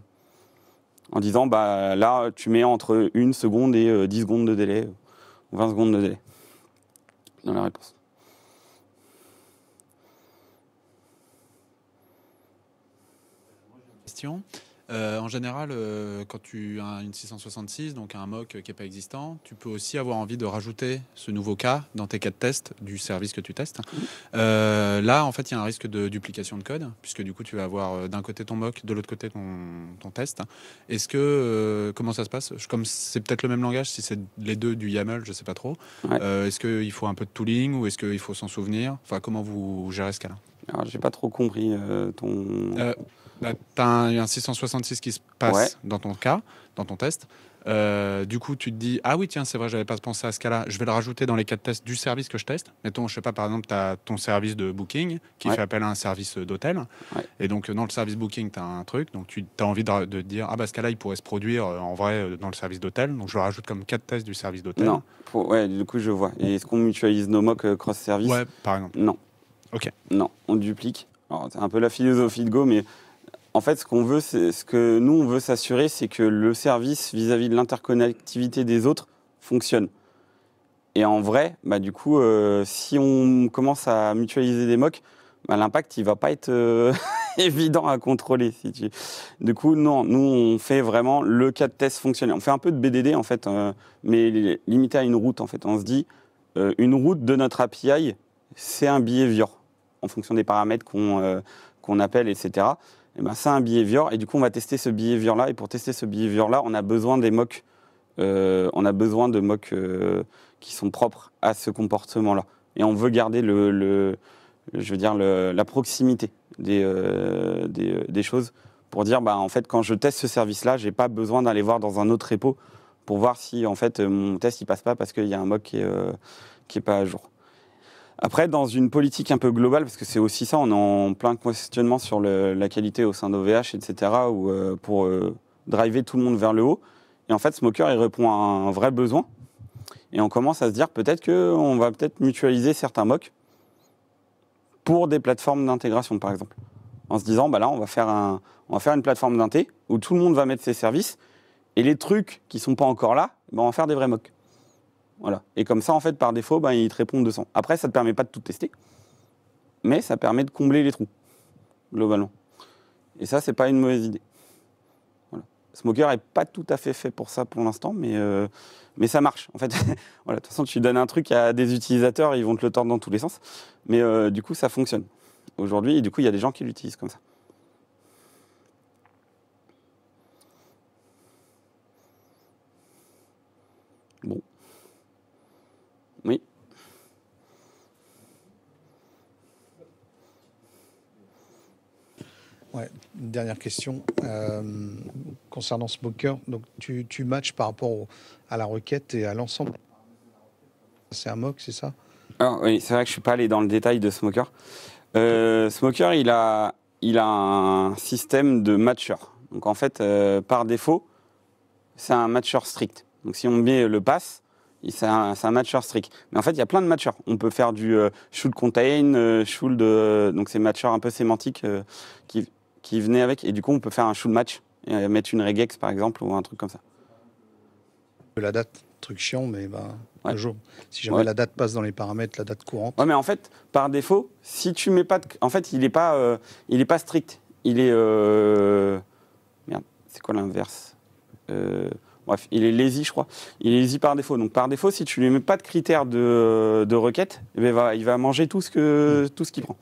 en disant bah, là, tu mets entre une seconde et 10 euh, secondes de délai, ou 20 secondes de délai dans la réponse. Question. Euh, en général, euh, quand tu as une 666, donc un mock qui n'est pas existant, tu peux aussi avoir envie de rajouter ce nouveau cas dans tes cas de test du service que tu testes. Mm. Euh, là, en fait, il y a un risque de duplication de code, puisque du coup, tu vas avoir d'un côté ton mock, de l'autre côté ton, test. Est-ce que, comment ça se passe Comme c'est peut-être le même langage, si c'est les deux du YAML, je ne sais pas trop. est-ce qu'il faut un peu de tooling ou est-ce qu'il faut s'en souvenir Enfin, comment vous gérez ce cas-là Je j'ai pas trop compris ton. Bah, tu as un, 666 qui se passe dans ton cas, dans ton test. Euh, du coup, tu te dis Ah oui, tiens, c'est vrai, j'avais pas pensé à ce cas-là. Je vais le rajouter dans les cas de test du service que je teste. Mettons, je sais pas, par exemple, tu as ton service de booking qui fait appel à un service d'hôtel. Et donc, dans le service booking, tu as un truc. Donc, tu as envie de, de, dire Ah bah, ce cas-là, il pourrait se produire euh, en vrai euh, dans le service d'hôtel. Donc, je le rajoute comme cas de test du service d'hôtel. Non, ouais, du coup, je vois. Et est-ce qu'on mutualise nos mocs cross-service Ouais, par exemple. Non. Ok. Non, on duplique. c'est un peu la philosophie de Go, mais en fait, ce qu'on que nous on veut s'assurer, c'est que le service vis-à-vis de l'interconnectivité des autres fonctionne. Et en vrai, bah, du coup, euh, si on commence à mutualiser des mocs, bah, l'impact il va pas être euh, évident à contrôler. Du coup, non, nous on fait vraiment le cas de test fonctionnel. On fait un peu de BDD en fait, euh, mais limité à une route en fait. On se dit une route de notre API, c'est un behavior en fonction des paramètres qu'on qu'on appelle, etc. Eh ben, c'est un behavior, et du coup, on va tester ce behavior-là. Et pour tester ce behavior-là, on a besoin des mocks, euh, on a besoin de mocks euh, qui sont propres à ce comportement-là. Et on veut garder le, je veux dire, la proximité des, euh, des, choses pour dire, bah, en fait, quand je teste ce service-là, j'ai pas besoin d'aller voir dans un autre repo pour voir si, en fait, mon test, il passe pas parce qu'il y a un mock qui est, qui est pas à jour. Après, dans une politique un peu globale, parce que c'est aussi ça, on est en plein questionnement sur la qualité au sein d'OVH, etc., euh, pour euh, driver tout le monde vers le haut. Et en fait, Smoker, il répond à un vrai besoin. Et on commence à se dire peut-être qu'on va peut-être mutualiser certains mocks pour des plateformes d'intégration, par exemple. En se disant, bah là, on va faire, un, faire une plateforme d'inté où tout le monde va mettre ses services. Et les trucs qui ne sont pas encore là, bah, on va faire des vrais mocks. Voilà. Et comme ça, en fait, par défaut, ben, il te répond 200. Après, ça ne te permet pas de tout tester, mais ça permet de combler les trous, globalement. Et ça, c'est pas une mauvaise idée. Smoker n'est pas tout à fait fait pour ça pour l'instant, mais, euh, mais ça marche. En fait, de toute façon, tu donnes un truc à des utilisateurs, ils vont te le tordre dans tous les sens. Mais euh, du coup, ça fonctionne. Aujourd'hui, du coup, il y a des gens qui l'utilisent comme ça. Ouais, une dernière question euh, concernant Smoker. Donc, tu, matches par rapport à la requête et à l'ensemble. C'est un mock, c'est ça ah Oui, c'est vrai que je ne suis pas allé dans le détail de Smoker. Euh, Smoker, il a, il a un système de matcher. Donc, en fait, euh, par défaut, c'est un matcher strict. Donc, si on met le pass, c'est un, un, matcher strict. Mais en fait, il y a plein de matchers. On peut faire du shoot contain, shoot... de, donc, c'est matcher un peu sémantique qui, qui venait avec. Et du coup, on peut faire un shoot match, et euh, mettre une regex par exemple, ou un truc comme ça. La date, truc chiant, mais bah, un jour. Si jamais la date passe dans les paramètres, la date courante. Ouais, mais en fait, par défaut, si tu mets pas de... En fait, il n'est pas, euh, il est pas strict. Il est. Euh, merde, c'est quoi l'inverse Bref, il est lazy, je crois. Il est lazy par défaut. Donc, par défaut, si tu lui mets pas de critères de, de requête, eh ben, va, il va manger tout ce hmm. qu'il ce prend.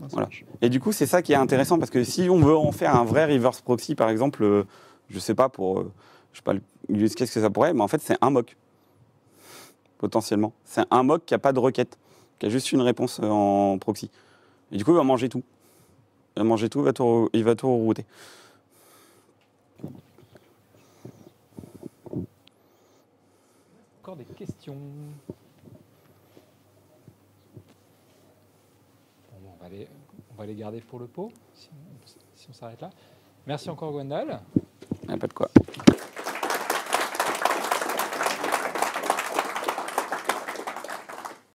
Ah, Et du coup, c'est ça qui est intéressant parce que si on veut en faire un vrai reverse proxy, par exemple, euh, je sais pas pour, euh, je sais pas, qu'est-ce que ça pourrait, mais en fait, c'est un mock potentiellement. C'est un mock qui a pas de requête, qui a juste une réponse euh, en proxy. Et du coup, il va manger tout. Il va manger tout, il va tout, il va Encore des questions on va les garder pour le pot, si on, s'arrête là. Merci encore, Gwendal. de quoi.